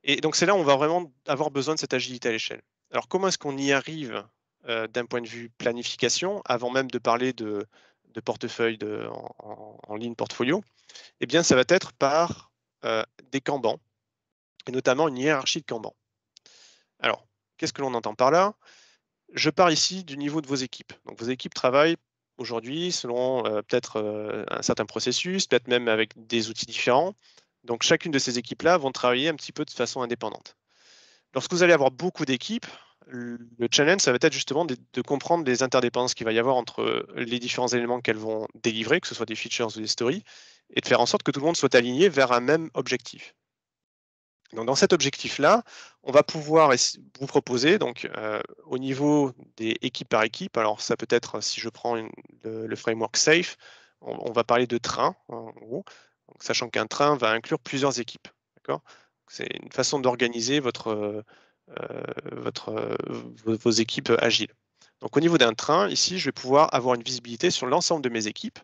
Et donc c'est là où on va vraiment avoir besoin de cette agilité à l'échelle. Alors comment est-ce qu'on y arrive d'un point de vue planification, avant même de parler de, portefeuille en, ligne portfolio Eh bien ça va être par des cambans, et notamment une hiérarchie de cambans. Alors, qu'est-ce que l'on entend par là Je pars ici du niveau de vos équipes. Donc, vos équipes travaillent aujourd'hui selon euh, peut-être euh, un certain processus, peut-être même avec des outils différents. Donc, chacune de ces équipes-là vont travailler un petit peu de façon indépendante. Lorsque vous allez avoir beaucoup d'équipes, le challenge, ça va être justement de, de comprendre les interdépendances qu'il va y avoir entre les différents éléments qu'elles vont délivrer, que ce soit des features ou des stories, et de faire en sorte que tout le monde soit aligné vers un même objectif dans cet objectif-là, on va pouvoir vous proposer, donc, euh, au niveau des équipes par équipe, alors ça peut être, si je prends le, framework SAFE, on, va parler de train, en gros, sachant qu'un train va inclure plusieurs équipes. C'est une façon d'organiser votre, euh, votre, vos équipes agiles. Donc, au niveau d'un train, ici, je vais pouvoir avoir une visibilité sur l'ensemble de mes équipes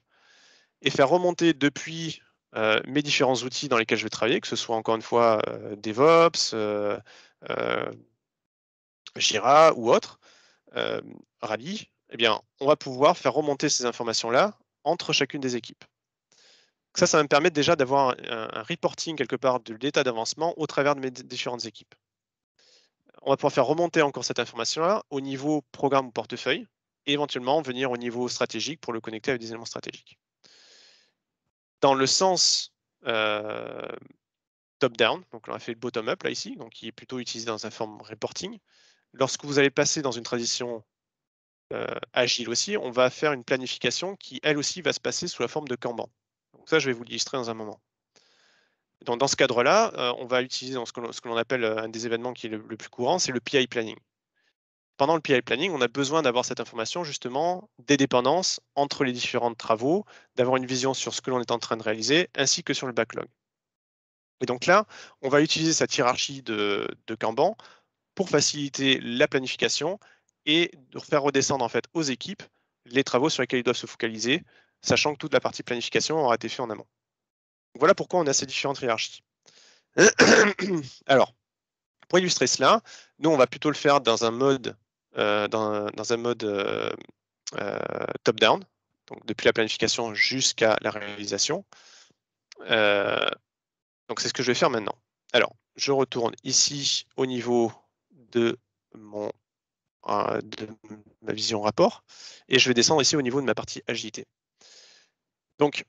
et faire remonter depuis euh, mes différents outils dans lesquels je vais travailler, que ce soit encore une fois euh, DevOps, euh, Jira ou autre, Rally, eh bien, on va pouvoir faire remonter ces informations-là entre chacune des équipes. Ça, ça va me permettre déjà d'avoir un, un, reporting quelque part de l'état d'avancement au travers de mes différentes équipes. On va pouvoir faire remonter encore cette information-là au niveau programme ou portefeuille, et éventuellement venir au niveau stratégique pour le connecter avec des éléments stratégiques dans le sens euh, top-down, donc on a fait le bottom-up là ici, donc qui est plutôt utilisé dans sa forme reporting. Lorsque vous allez passer dans une transition euh, agile aussi, on va faire une planification qui elle aussi va se passer sous la forme de Kanban. Donc ça, je vais vous l'illustrer dans un moment. Dans, ce cadre-là, euh, on va utiliser ce que l'on appelle un des événements qui est le plus courant, c'est le PI planning pendant le PI planning, on a besoin d'avoir cette information justement des dépendances entre les différents travaux, d'avoir une vision sur ce que l'on est en train de réaliser, ainsi que sur le backlog. Et donc là, on va utiliser cette hiérarchie de, de Kanban pour faciliter la planification et de faire redescendre en fait aux équipes les travaux sur lesquels ils doivent se focaliser, sachant que toute la partie planification aura été faite en amont. Voilà pourquoi on a ces différentes hiérarchies. Alors, pour illustrer cela, nous, on va plutôt le faire dans un mode euh, dans, un mode euh, euh, top-down, donc depuis la planification jusqu'à la réalisation. donc c'est ce que je vais faire maintenant. Alors, je retourne ici au niveau de mon de ma vision rapport, et je vais descendre ici au niveau de ma partie agilité. Donc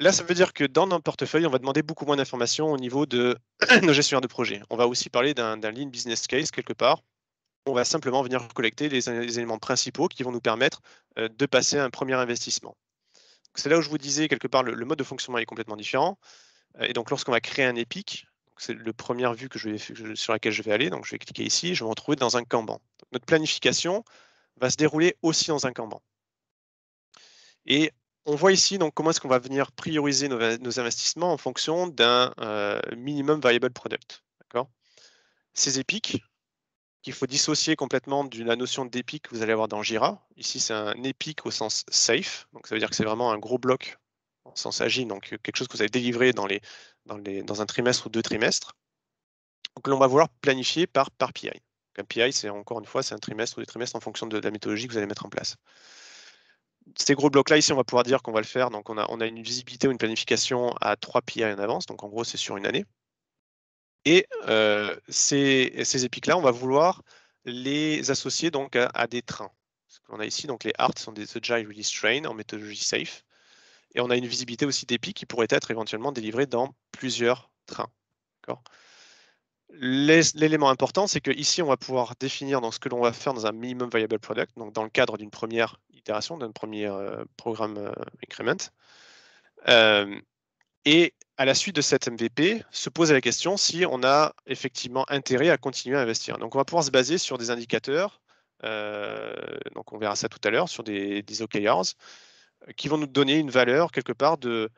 là, ça veut dire que dans notre portefeuille, on va demander beaucoup moins d'informations au niveau de nos gestionnaires de projet. On va aussi parler d'un lean business case quelque part, on va simplement venir collecter les, éléments principaux qui vont nous permettre euh, de passer à un premier investissement. C'est là où je vous disais, quelque part, le, mode de fonctionnement est complètement différent. Euh, et donc, lorsqu'on va créer un EPIC, c'est la première vue que je vais, sur laquelle je vais aller, donc je vais cliquer ici, je vais me retrouver dans un Kanban. notre planification va se dérouler aussi dans un Kanban. Et on voit ici donc, comment est-ce qu'on va venir prioriser nos, investissements en fonction d'un euh, minimum viable product. Ces épiques, qu'il faut dissocier complètement de la notion d'épique que vous allez avoir dans Jira. Ici, c'est un épique au sens safe, donc ça veut dire que c'est vraiment un gros bloc en sens agile, donc euh, quelque chose que vous allez délivrer dans, un trimestre ou deux trimestres, que l'on va vouloir planifier par, par PI. un PI, c'est encore une fois, c'est un trimestre ou des trimestres en fonction de, la méthodologie que vous allez mettre en place. Ces gros blocs-là, ici, on va pouvoir dire qu'on va le faire. Donc, on a, une visibilité ou une planification à trois PI en avance. Donc, en gros, c'est sur une année. Et euh, ces, ces épiques-là, on va vouloir les associer donc à, des trains. Ce qu'on a ici, donc les ART sont des Agile Release Train en méthodologie SAFE. Et on a une visibilité aussi d'épiques qui pourraient être éventuellement délivrées dans plusieurs trains. L'élément important, c'est qu'ici, on va pouvoir définir dans ce que l'on va faire dans un minimum viable product, donc dans le cadre d'une première itération, d'un premier euh, programme euh, increment. Et à la suite de cette MVP, se pose la question si on a effectivement intérêt à continuer à investir. Donc, on va pouvoir se baser sur des indicateurs, euh, donc on verra ça tout à l'heure, sur des, OKRs, qui vont nous donner une valeur quelque part de,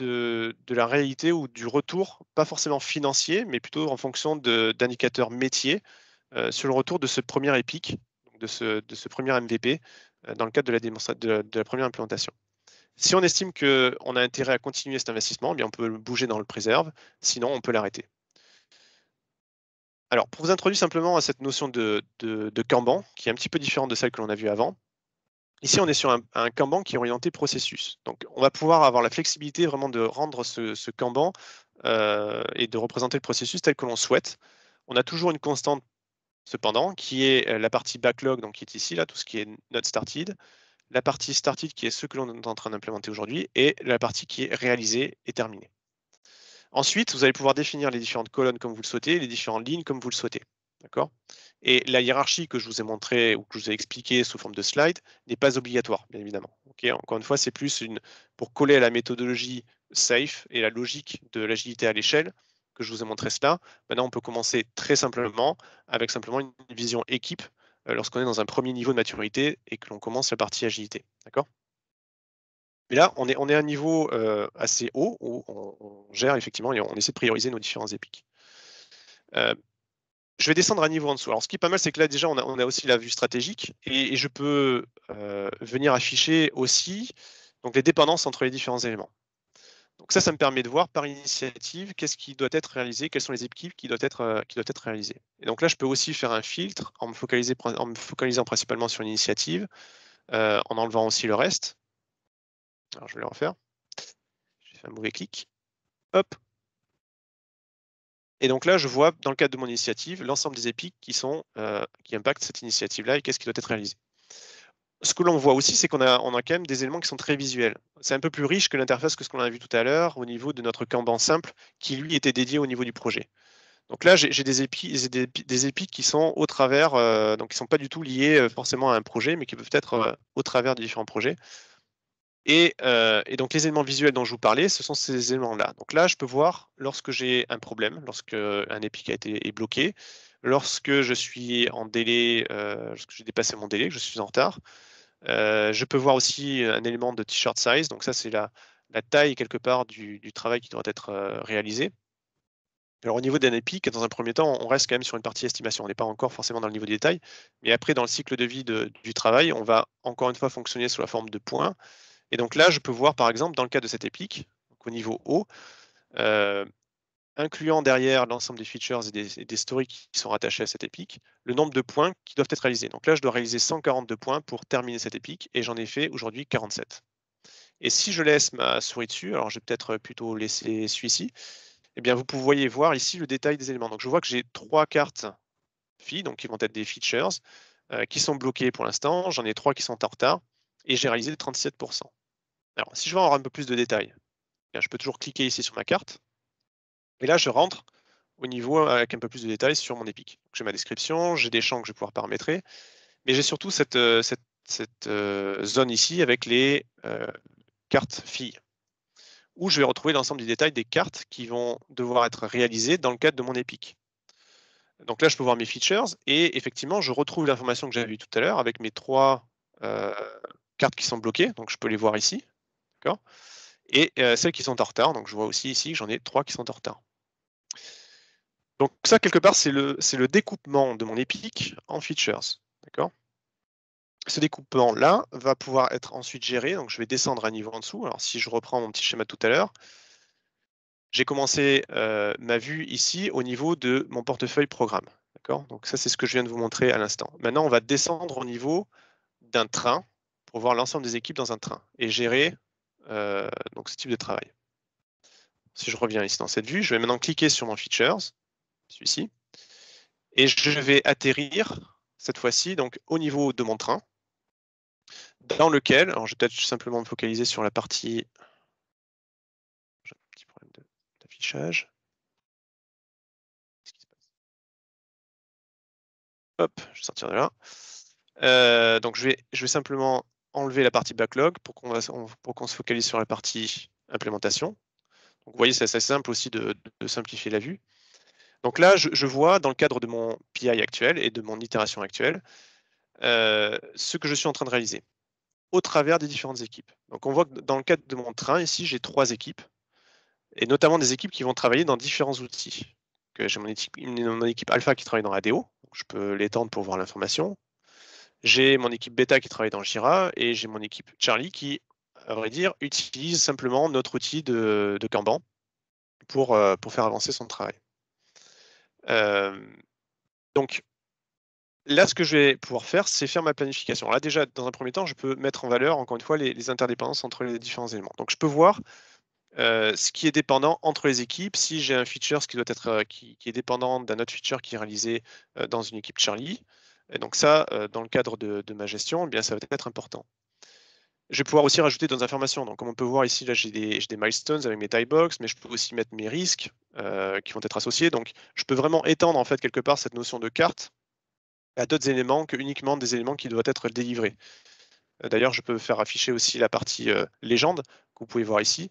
la réalité ou du retour, pas forcément financier, mais plutôt en fonction d'indicateurs métiers, euh, sur le retour de ce premier EPIC, de ce, premier MVP, euh, dans le cadre de la, de la première implémentation. Si on estime qu'on a intérêt à continuer cet investissement, eh bien on peut le bouger dans le préserve, sinon on peut l'arrêter. Alors, pour vous introduire simplement à cette notion de, de, Kanban, qui est un petit peu différente de celle que l'on a vue avant, ici on est sur un, un, Kanban qui est orienté processus. Donc, on va pouvoir avoir la flexibilité vraiment de rendre ce, ce Kanban euh, et de représenter le processus tel que l'on souhaite. On a toujours une constante, cependant, qui est euh, la partie backlog, donc qui est ici, là, tout ce qui est not started la partie started qui est ce que l'on est en train d'implémenter aujourd'hui et la partie qui est réalisée et terminée. Ensuite, vous allez pouvoir définir les différentes colonnes comme vous le souhaitez, les différentes lignes comme vous le souhaitez. D'accord Et la hiérarchie que je vous ai montrée ou que je vous ai expliquée sous forme de slide n'est pas obligatoire, bien évidemment. Ok Encore une fois, c'est plus une, pour coller à la méthodologie SAFE et la logique de l'agilité à l'échelle que je vous ai montré cela. Maintenant, on peut commencer très simplement avec simplement une vision équipe euh, lorsqu'on est dans un premier niveau de maturité et que l'on commence la partie agilité. D'accord mais là, on est, on est à un niveau euh, assez haut où on, gère effectivement et on essaie de prioriser nos différents épiques. Euh, je vais descendre à un niveau en dessous. Alors, ce qui est pas mal, c'est que là, déjà, on a, aussi la vue stratégique et, je peux venir afficher aussi donc, les dépendances entre les différents éléments. Donc ça, ça me permet de voir par initiative qu'est-ce qui doit être réalisé, quelles sont les équipes qui doivent être, euh, qui être réalisées. Et donc là, je peux aussi faire un filtre en me, focalisant principalement sur une initiative, euh, en enlevant aussi le reste. Alors je vais le refaire. J'ai fait un mauvais clic. Hop. Et donc là, je vois dans le cadre de mon initiative l'ensemble des épiques qui, sont, euh, qui impactent cette initiative-là et qu'est-ce qui doit être réalisé ce que l'on voit aussi, c'est qu'on a, on quand même des éléments qui sont très visuels. C'est un peu plus riche que l'interface que ce qu'on a vu tout à l'heure au niveau de notre Kanban simple, qui lui était dédié au niveau du projet. Donc là, j'ai des épiques des épis qui sont au travers, euh, donc qui ne sont pas du tout liés euh, forcément à un projet, mais qui peuvent être euh, au travers de différents projets. Et, donc les éléments visuels dont je vous parlais, ce sont ces éléments-là. Donc là, je peux voir lorsque j'ai un problème, lorsque un épique a été est bloqué, lorsque je suis en délai, euh, lorsque j'ai dépassé mon délai, je suis en retard. Euh, je peux voir aussi un élément de t-shirt size, donc ça c'est la, taille quelque part du, travail qui doit être euh, réalisé. Alors au niveau d'un épique, dans un premier temps, on reste quand même sur une partie estimation, on n'est pas encore forcément dans le niveau de détail, mais après dans le cycle de vie du travail, on va encore une fois fonctionner sous la forme de points. Et donc là, je peux voir par exemple dans le cas de cet épique, au niveau haut, incluant derrière l'ensemble des features et des, stories qui sont rattachés à cette épique, le nombre de points qui doivent être réalisés. Donc là, je dois réaliser 142 points pour terminer cette épique, et j'en ai fait aujourd'hui 47. Et si je laisse ma souris dessus, alors je vais peut-être plutôt laisser celui-ci, eh bien vous pouvez voir ici le détail des éléments. Donc je vois que j'ai trois cartes filles, donc qui vont être des features, euh, qui sont bloquées pour l'instant, j'en ai trois qui sont en retard, et j'ai réalisé 37%. Alors si je veux avoir un peu plus de détails, eh je peux toujours cliquer ici sur ma carte, et là, je rentre au niveau euh, avec un peu plus de détails sur mon épique. J'ai ma description, j'ai des champs que je vais pouvoir paramétrer, mais j'ai surtout cette, euh, euh, zone ici avec les cartes filles, où je vais retrouver l'ensemble des détails des cartes qui vont devoir être réalisées dans le cadre de mon épique. Donc là, je peux voir mes features et effectivement, je retrouve l'information que j'avais vue tout à l'heure avec mes trois cartes qui sont bloquées. Donc je peux les voir ici. Et celles qui sont en retard. Donc je vois aussi ici que j'en ai trois qui sont en retard. Donc ça, quelque part, c'est le, le découpement de mon épique en features. D'accord ce découpement-là va pouvoir être ensuite géré. Donc, je vais descendre un niveau en dessous. Alors, si je reprends mon petit schéma tout à l'heure, j'ai commencé euh, ma vue ici au niveau de mon portefeuille programme. Donc, ça, c'est ce que je viens de vous montrer à l'instant. Maintenant, on va descendre au niveau d'un train pour voir l'ensemble des équipes dans un train et gérer euh, donc, ce type de travail. Si je reviens ici dans cette vue, je vais maintenant cliquer sur mon Features celui-ci, et je vais atterrir cette fois-ci donc au niveau de mon train, dans lequel, alors je vais peut-être simplement me focaliser sur la partie, j'ai un petit problème d'affichage. Hop, je vais sortir de là. Euh, donc je vais, je vais simplement enlever la partie backlog pour qu'on se focalise sur la partie implémentation. Donc vous voyez, c'est assez simple aussi de simplifier la vue. Donc là, je, vois dans le cadre de mon PI actuel et de mon itération actuelle euh, ce que je suis en train de réaliser au travers des différentes équipes. Donc on voit que dans le cadre de mon train, ici, j'ai trois équipes, et notamment des équipes qui vont travailler dans différents outils. J'ai mon équipe, alpha qui travaille dans ADO, je peux l'étendre pour voir l'information. J'ai mon équipe Beta qui travaille dans Jira, et j'ai mon équipe Charlie qui, à vrai dire, utilise simplement notre outil de, de Kanban pour euh, faire avancer son travail. Euh, donc là, ce que je vais pouvoir faire, c'est faire ma planification. Là, déjà, dans un premier temps, je peux mettre en valeur, encore une fois, les, interdépendances entre les différents éléments. Donc, je peux voir euh, ce qui est dépendant entre les équipes. Si j'ai un feature qui, doit être, euh, qui, est dépendant d'un autre feature qui est réalisé dans une équipe Charlie, et donc ça, dans le cadre de, ma gestion, eh bien, ça va être important. Je vais pouvoir aussi rajouter d'autres informations. Donc, comme on peut voir ici, là, j'ai des, milestones avec mes tie box, mais je peux aussi mettre mes risques euh, qui vont être associés. Donc, je peux vraiment étendre en fait quelque part cette notion de carte à d'autres éléments que uniquement des éléments qui doivent être délivrés. Euh, d'ailleurs, je peux faire afficher aussi la partie euh, légende que vous pouvez voir ici.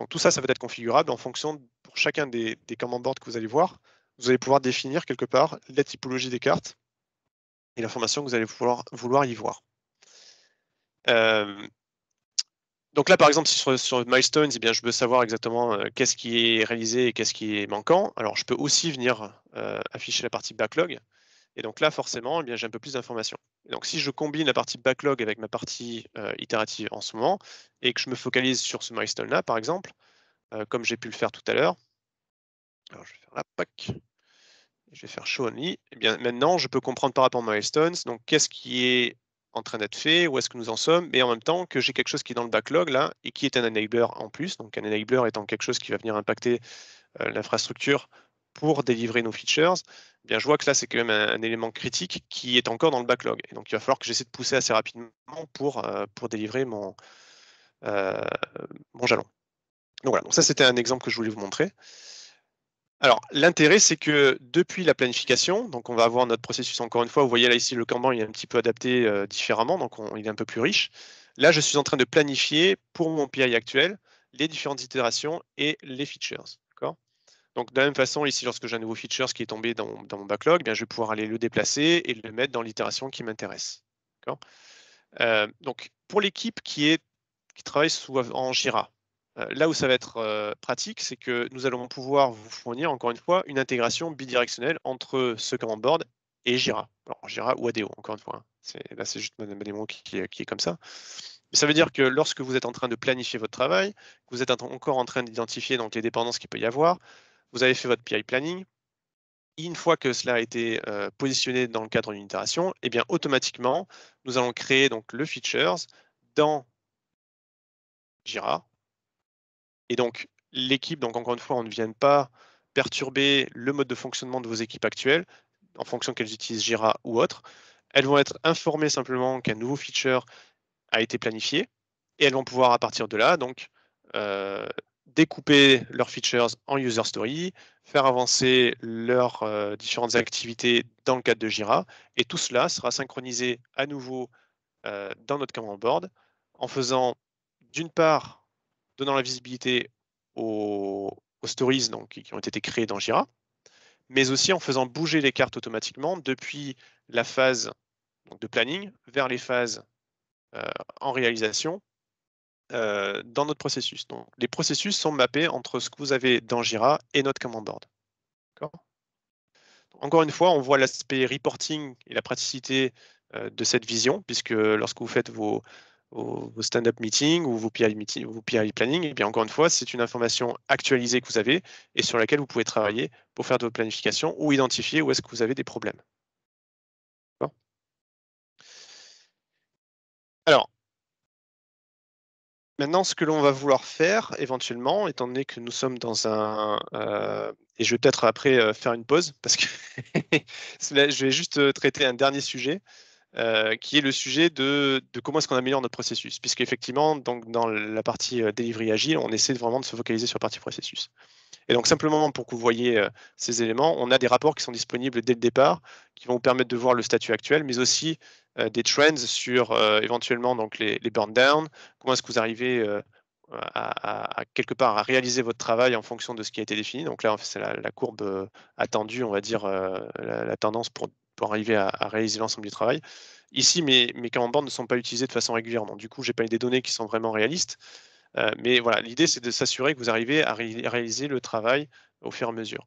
Donc, tout ça, ça va être configurable en fonction pour chacun des, command boards que vous allez voir. Vous allez pouvoir définir quelque part la typologie des cartes et l'information que vous allez vouloir y voir. Euh, donc là, par exemple, sur, sur Milestones, et eh bien, je veux savoir exactement euh, qu'est-ce qui est réalisé et qu'est-ce qui est manquant. Alors, je peux aussi venir euh, afficher la partie backlog. Et donc là, forcément, eh bien, j'ai un peu plus d'informations. Donc, si je combine la partie backlog avec ma partie itérative en ce moment et que je me focalise sur ce milestone-là, par exemple, comme j'ai pu le faire tout à l'heure, alors je vais faire la PAC, je vais faire show only. Eh bien, maintenant, je peux comprendre par rapport aux milestones, donc qu'est-ce qui est en train d'être fait, où est-ce que nous en sommes, mais en même temps que j'ai quelque chose qui est dans le backlog là et qui est un enabler en plus. Donc un enabler étant quelque chose qui va venir impacter euh, l'infrastructure pour délivrer nos features, eh bien je vois que là c'est quand même un, élément critique qui est encore dans le backlog. Et donc il va falloir que j'essaie de pousser assez rapidement pour, euh, pour délivrer mon, euh, mon jalon. Donc voilà, ça c'était un exemple que je voulais vous montrer. Alors, l'intérêt, c'est que depuis la planification, donc on va avoir notre processus encore une fois. Vous voyez là ici, le Kanban, il est un petit peu adapté euh, différemment, donc il est un peu plus riche. Là, je suis en train de planifier pour mon PI actuel les différentes itérations et les features. Donc, de la même façon, ici, lorsque j'ai un nouveau feature qui est tombé dans, mon backlog, eh bien, je vais pouvoir aller le déplacer et le mettre dans l'itération qui m'intéresse. Euh, donc, pour l'équipe qui, qui travaille sous, en Jira, euh, là où ça va être euh, pratique, c'est que nous allons pouvoir vous fournir, encore une fois, une intégration bidirectionnelle entre ce command board et Jira. Alors, Jira ou ADO, encore une fois. Hein. Là, c'est juste ma, démo qui, qui, est comme ça. ça veut dire que lorsque vous êtes en train de planifier votre travail, vous êtes encore en train d'identifier les dépendances qu'il peut y avoir, vous avez fait votre PI planning, une fois que cela a été euh, positionné dans le cadre d'une itération, eh bien, automatiquement, nous allons créer donc, le features dans Jira, et donc, l'équipe, donc encore une fois, on ne vienne pas perturber le mode de fonctionnement de vos équipes actuelles, en fonction qu'elles utilisent Jira ou autre. Elles vont être informées simplement qu'un nouveau feature a été planifié, et elles vont pouvoir à partir de là, donc, euh, découper leurs features en user story, faire avancer leurs euh, différentes activités dans le cadre de Jira, et tout cela sera synchronisé à nouveau euh, dans notre command board en faisant d'une part donnant la visibilité aux, stories donc, qui ont été créées dans Jira, mais aussi en faisant bouger les cartes automatiquement depuis la phase de planning vers les phases euh, en réalisation euh, dans notre processus. Donc, les processus sont mappés entre ce que vous avez dans Jira et notre command board. Encore une fois, on voit l'aspect reporting et la praticité euh, de cette vision, puisque lorsque vous faites vos, vos, stand-up meetings ou vos PI, planning, et eh bien encore une fois, c'est une information actualisée que vous avez et sur laquelle vous pouvez travailler pour faire de vos planifications ou identifier où est-ce que vous avez des problèmes. Alors, Maintenant, ce que l'on va vouloir faire éventuellement, étant donné que nous sommes dans un... Euh, et je vais peut-être après euh, faire une pause, parce que je vais juste euh, traiter un dernier sujet, euh, qui est le sujet de, comment est-ce qu'on améliore notre processus. puisqu'effectivement, donc, dans la partie euh, delivery agile, on essaie vraiment de se focaliser sur la partie processus. Et donc simplement pour que vous voyez euh, ces éléments, on a des rapports qui sont disponibles dès le départ, qui vont vous permettre de voir le statut actuel, mais aussi euh, des trends sur éventuellement donc, les, burn-down, comment est-ce que vous arrivez à, quelque part à réaliser votre travail en fonction de ce qui a été défini. Donc là, c'est la, courbe attendue, on va dire, la, tendance pour pour arriver à, réaliser l'ensemble du travail. Ici, mes, mes bornes ne sont pas utilisées de façon régulière. du coup, je n'ai pas des données qui sont vraiment réalistes. Euh, mais voilà, l'idée, c'est de s'assurer que vous arrivez à, réaliser le travail au fur et à mesure.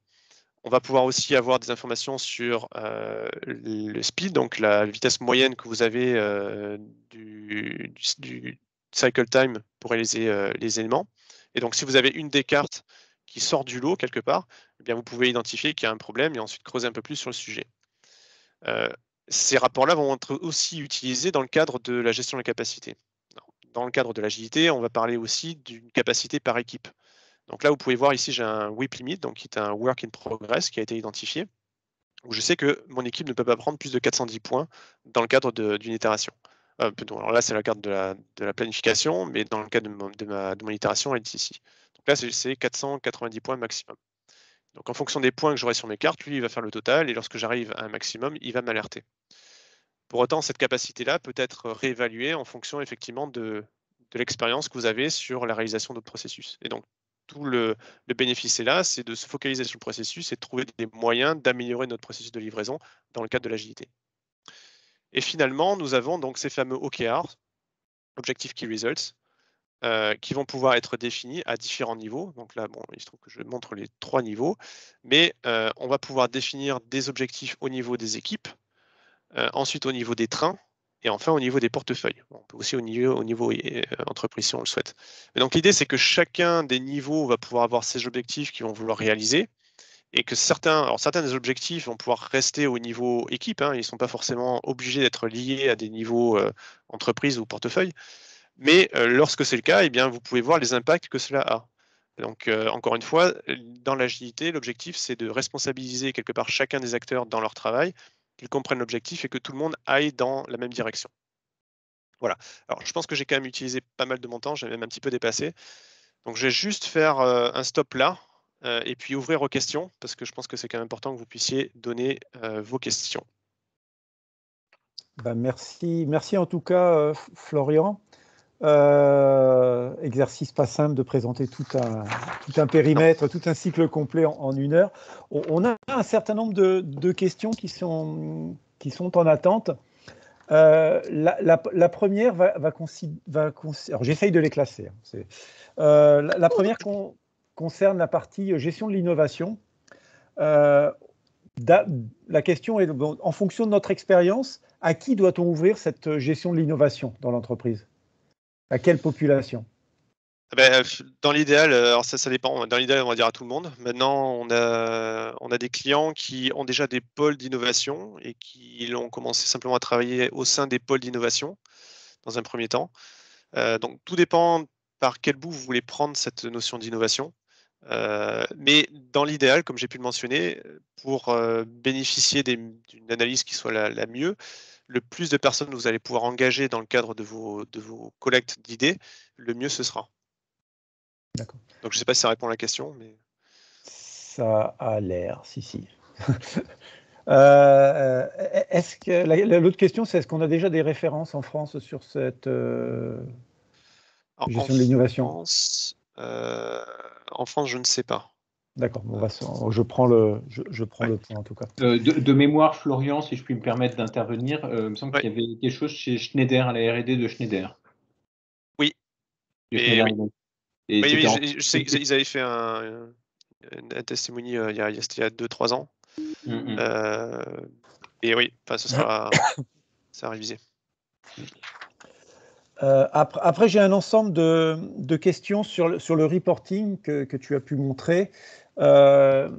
On va pouvoir aussi avoir des informations sur euh, le speed, donc la vitesse moyenne que vous avez euh, du, cycle time pour réaliser les éléments. Et donc, si vous avez une des cartes qui sort du lot quelque part, eh bien, vous pouvez identifier qu'il y a un problème et ensuite creuser un peu plus sur le sujet. Euh, ces rapports-là vont être aussi utilisés dans le cadre de la gestion de la capacité. Dans le cadre de l'agilité, on va parler aussi d'une capacité par équipe. Donc là, vous pouvez voir ici, j'ai un WIP limit, donc qui est un work in progress qui a été identifié, où je sais que mon équipe ne peut pas prendre plus de 410 points dans le cadre d'une itération. Euh, alors là, c'est la carte de la, planification, mais dans le cadre de, ma, de mon itération, elle est ici. Donc là, c'est 490 points maximum. Donc en fonction des points que j'aurai sur mes cartes, lui, il va faire le total, et lorsque j'arrive à un maximum, il va m'alerter. Pour autant, cette capacité-là peut être réévaluée en fonction effectivement de, l'expérience que vous avez sur la réalisation de processus. Et donc, tout le, le bénéfice est là, c'est de se focaliser sur le processus et de trouver des moyens d'améliorer notre processus de livraison dans le cadre de l'agilité. Et finalement, nous avons donc ces fameux OKR, Objective Key Results, euh, qui vont pouvoir être définis à différents niveaux. Donc là, bon, il se trouve que je montre les trois niveaux, mais euh, on va pouvoir définir des objectifs au niveau des équipes, euh, ensuite au niveau des trains, et enfin au niveau des portefeuilles. On peut aussi au niveau, au niveau entreprise si on le souhaite. donc l'idée, c'est que chacun des niveaux va pouvoir avoir ses objectifs qu'ils vont vouloir réaliser. Et que certains, certains des objectifs vont pouvoir rester au niveau équipe, hein. ils ne sont pas forcément obligés d'être liés à des niveaux entreprise ou portefeuille, mais euh, lorsque c'est le cas, eh bien, vous pouvez voir les impacts que cela a. Donc, euh, encore une fois, dans l'agilité, l'objectif, c'est de responsabiliser quelque part chacun des acteurs dans leur travail, qu'ils comprennent l'objectif et que tout le monde aille dans la même direction. Voilà. Alors, je pense que j'ai quand même utilisé pas mal de mon temps, j'ai même un petit peu dépassé. Donc, je vais juste faire euh, un stop là et puis ouvrir aux questions, parce que je pense que c'est quand même important que vous puissiez donner vos questions. Ben, merci. merci en tout cas, Florian. Euh, exercice pas simple de présenter tout un, tout un périmètre, tout un cycle complet en, une heure. On, a un certain nombre de, questions qui sont, qui sont en attente. Euh, la, première va, va, j'essaye de les classer. Hein, euh, la, première concerne la partie gestion de l'innovation. la question est en fonction de notre expérience, à qui doit-on ouvrir cette gestion de l'innovation dans l'entreprise à quelle population eh ben, euh, dans l'idéal, euh, ça, dépend. Dans l'idéal, on va dire à tout le monde. Maintenant, on a, des clients qui ont déjà des pôles d'innovation et qui ont commencé simplement à travailler au sein des pôles d'innovation dans un premier temps. Euh, donc, tout dépend par quel bout vous voulez prendre cette notion d'innovation. mais dans l'idéal, comme j'ai pu le mentionner, pour bénéficier d'une analyse qui soit la mieux, le plus de personnes vous allez pouvoir engager dans le cadre de vos, collectes d'idées, le mieux ce sera. D'accord. Donc je ne sais pas si ça répond à la question, mais. Ça a l'air, si, si. Euh, est-ce que l'autre question, c'est est-ce qu'on a déjà des références en France sur cette question euh, gestion de l'innovation euh, En France, je ne sais pas. D'accord, je prends, le, je, prends le point en tout cas. Euh, de, mémoire, Florian, si je puis me permettre d'intervenir, euh, il me semble qu'il y avait quelque chose chez Schneider, à la RD de Schneider. Oui. Et je, sais avaient fait un, un euh, il y a 2-3 ans. Mm, mm. et oui, ça sera, révisé. après, j'ai un ensemble de, de questions sur le, sur le reporting que, que, tu as pu montrer. Euh,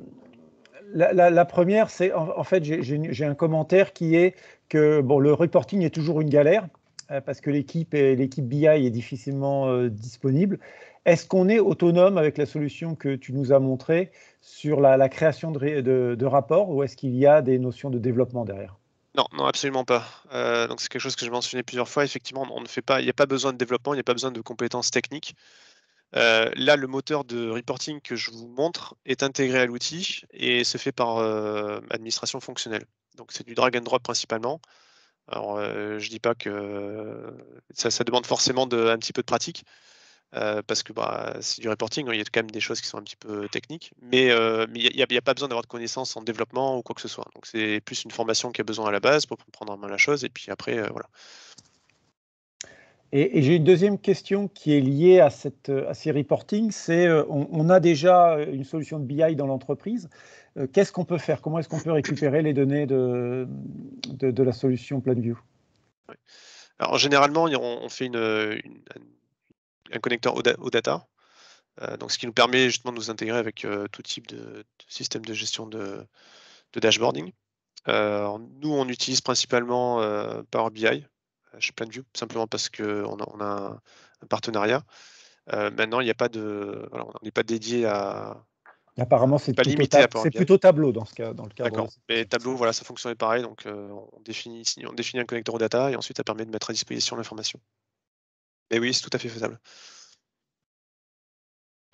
la, première, c'est en, fait, j'ai un commentaire qui est que bon, le reporting est toujours une galère euh, parce que l'équipe l'équipe BI est difficilement euh, disponible. Est-ce qu'on est autonome avec la solution que tu nous as montrée sur la, création de, de, rapports ou est-ce qu'il y a des notions de développement derrière non, non, absolument pas. donc c'est quelque chose que j'ai mentionné plusieurs fois. Effectivement, on ne fait pas, il n'y a pas besoin de développement, il n'y a pas besoin de compétences techniques. Euh, là, le moteur de reporting que je vous montre est intégré à l'outil et se fait par euh, administration fonctionnelle. Donc c'est du drag and drop principalement. Alors euh, je ne dis pas que ça, demande forcément un petit peu de pratique. parce que bah, c'est du reporting, hein, il y a quand même des choses qui sont un petit peu techniques, mais il n'y a, pas besoin d'avoir de connaissances en développement ou quoi que ce soit. Donc c'est plus une formation qui a besoin à la base pour prendre en main la chose, et puis après, voilà. Et, j'ai une deuxième question qui est liée à, cette, à ces reportings, c'est euh, on, a déjà euh, une solution de BI dans l'entreprise. Euh, qu'est-ce qu'on peut faire Comment est-ce qu'on peut récupérer les données de, de, la solution PlanView Alors généralement, on, fait une, un connecteur au, data, donc ce qui nous permet justement de nous intégrer avec tout type de, système de gestion de, dashboarding. nous, on utilise principalement Power BI plein de vues, simplement parce qu'on a, on a un partenariat. Euh, maintenant, il n'y a pas de, on n'est pas dédié à. Apparemment, c'est plutôt, c'est plutôt tableau dans ce cas, dans le cas. D'accord. Mais tableau, voilà, ça fonctionne pareil. Donc, euh, on définit, on définit un connecteur au data et ensuite, ça permet de mettre à disposition l'information. Mais oui, c'est tout à fait faisable.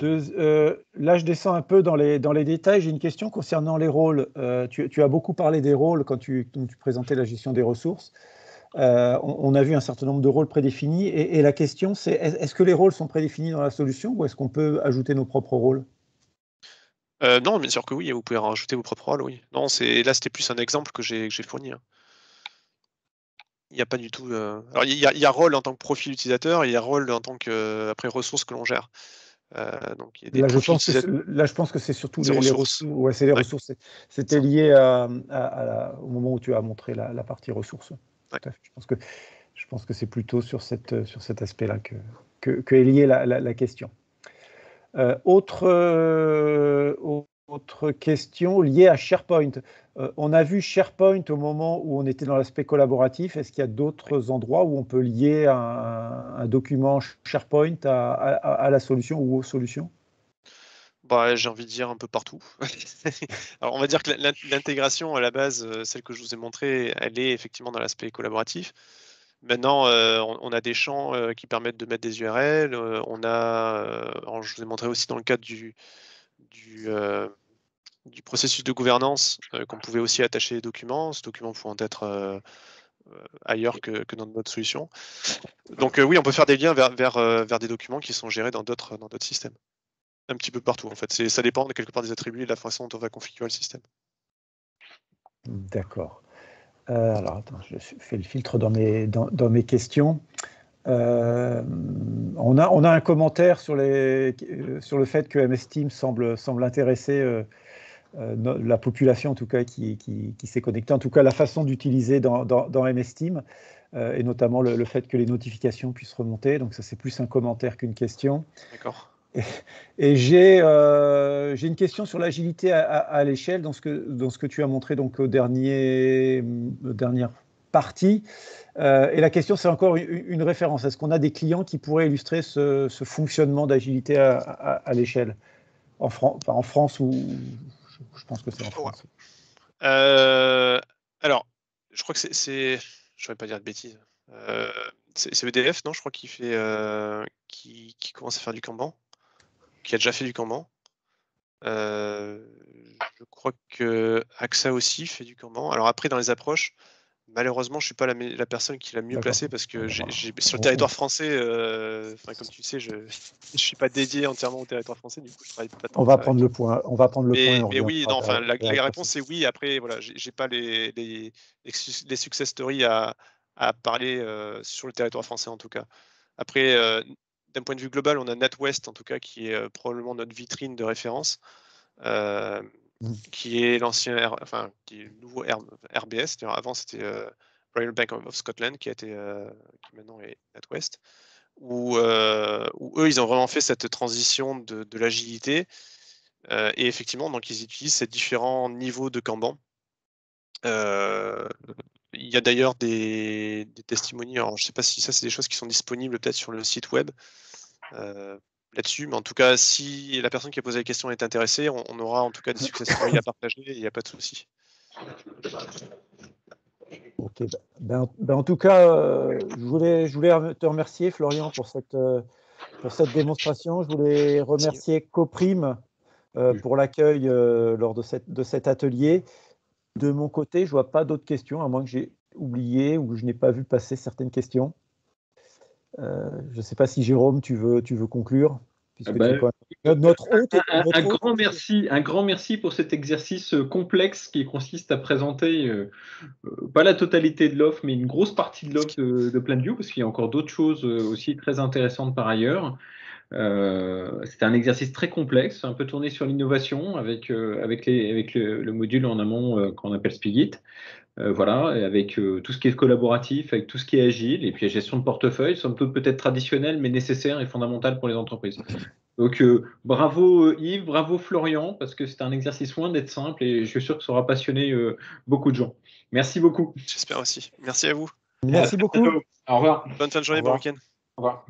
Euh, là, je descends un peu dans les, dans les détails. J'ai une question concernant les rôles. tu, as beaucoup parlé des rôles quand tu présentais la gestion des ressources. Euh, on, a vu un certain nombre de rôles prédéfinis et, la question c'est est-ce que les rôles sont prédéfinis dans la solution ou est-ce qu'on peut ajouter nos propres rôles euh, Non, bien sûr que oui, vous pouvez rajouter vos propres rôles, oui. Non, là c'était plus un exemple que j'ai fourni. Hein. Il n'y a pas du tout. Euh, il y, a, rôle en tant que profil utilisateur il y a rôle en tant que après ressources que l'on gère. là, je pense que c'est surtout les, ressources. Ouais, c'est les ressources. C'était lié au moment où tu as montré la partie ressources. Je pense que c'est plutôt sur, euh, cet aspect-là que, est liée la, question. Euh, euh, autre, question liée à SharePoint. on a vu SharePoint au moment où on était dans l'aspect collaboratif. Est-ce qu'il y a d'autres endroits où on peut lier un, document SharePoint à, la solution ou aux solutions bah, j'ai envie de dire un peu partout. on va dire que l'intégration, à la base, euh, celle que je vous ai montrée, elle est effectivement dans l'aspect collaboratif. Maintenant, euh, on, a des champs euh, qui permettent de mettre des URL. on a, je vous ai montré aussi dans le cadre du, processus de gouvernance qu'on pouvait aussi attacher des documents, Ces documents pouvant être ailleurs que, dans notre solution. Donc oui, on peut faire des liens vers des documents qui sont gérés dans d'autres systèmes un petit peu partout en fait. ça dépend de quelque part des attributs et de la façon dont on va configurer le système. D'accord. Euh, alors attends, je fais le filtre dans mes, dans, dans mes questions. Euh, on, a, on a un commentaire sur, les, sur le fait que MS Team semble, semble intéresser euh, la population en tout cas qui, s'est connectée, en tout cas la façon d'utiliser dans, dans, MS Team et notamment le, fait que les notifications puissent remonter. Donc ça c'est plus un commentaire qu'une question. D'accord. Et, euh, j'ai une question sur l'agilité à, l'échelle dans, ce que, dans ce que tu as montré donc au dernier, euh, dernière partie. Euh, et la question, c'est encore une, référence. Est-ce qu'on a des clients qui pourraient illustrer ce, fonctionnement d'agilité à, l'échelle en, en France ou je, pense que c'est en France. alors, je crois que c'est, je ne vais pas dire de bêtises. c'est EDF, e non Je crois qu'il fait, qui, qui, commence à faire du Kanban qui a déjà fait du Kanban. Euh, je crois que AXA aussi fait du Kanban. Alors après, dans les approches, Malheureusement, je ne suis pas la, personne qui l'a mieux placé, parce que sur le territoire français, euh, comme tu sais, je ne suis pas dédié entièrement au territoire français, du coup, je travaille pas On va prendre le point. On va prendre le oui, enfin, la, réponse est oui. Après, voilà, j'ai pas les, les, les, success stories à, parler euh, sur le territoire français en tout cas. Après, d'un point de vue global, on a NatWest, en tout cas, qui est euh, probablement notre vitrine de référence, euh, mm. qui est l'ancien, enfin, qui est le nouveau RBS. Avant, c'était euh, Royal Bank of Scotland, qui, a été, qui maintenant est NatWest. Où, eux, ils ont vraiment fait cette transition de, l'agilité. et effectivement, donc, ils utilisent ces différents niveaux de Kanban. il y a d'ailleurs des, des testimonies, je ne sais pas si ça, c'est des choses qui sont disponibles peut-être sur le site web, euh, là-dessus. Mais en tout cas, si la personne qui a posé la question est intéressée, on, aura en tout cas des success à partager. Il n'y a pas de souci. Ok, ben, ben, en tout cas, euh, je, voulais, je voulais te remercier, Florian, pour cette, euh, pour cette démonstration. Je voulais remercier Coprime pour l'accueil lors de, cette, de cet atelier. De mon côté, je ne vois pas d'autres questions, à moins que j'ai oublié ou que je n'ai pas vu passer certaines questions. Euh, je ne sais pas si Jérôme, tu veux, tu veux conclure ah bah, un, grand merci, un grand merci pour cet exercice euh, complexe qui consiste à présenter euh, pas la totalité de l'offre, mais une grosse partie de l'offre de, de, parce qu'il y a encore d'autres choses aussi très intéressantes par ailleurs. Euh, c'était c'est un exercice très complexe, un peu tourné sur l'innovation avec, euh, avec, les, avec le, module en amont euh, qu'on appelle Spigit. voilà, avec tout ce qui est collaboratif, avec tout ce qui est agile, et puis la gestion de portefeuille, un peu peut-être traditionnel mais nécessaire et fondamental pour les entreprises. Donc bravo Yves, bravo Florian, parce que c'est un exercice loin d'être simple et je suis sûr que ça aura passionné beaucoup de gens. Merci beaucoup. J'espère aussi. Merci à vous. Merci beaucoup. Au revoir. Bonne fin de journée, bon week-end. Au revoir.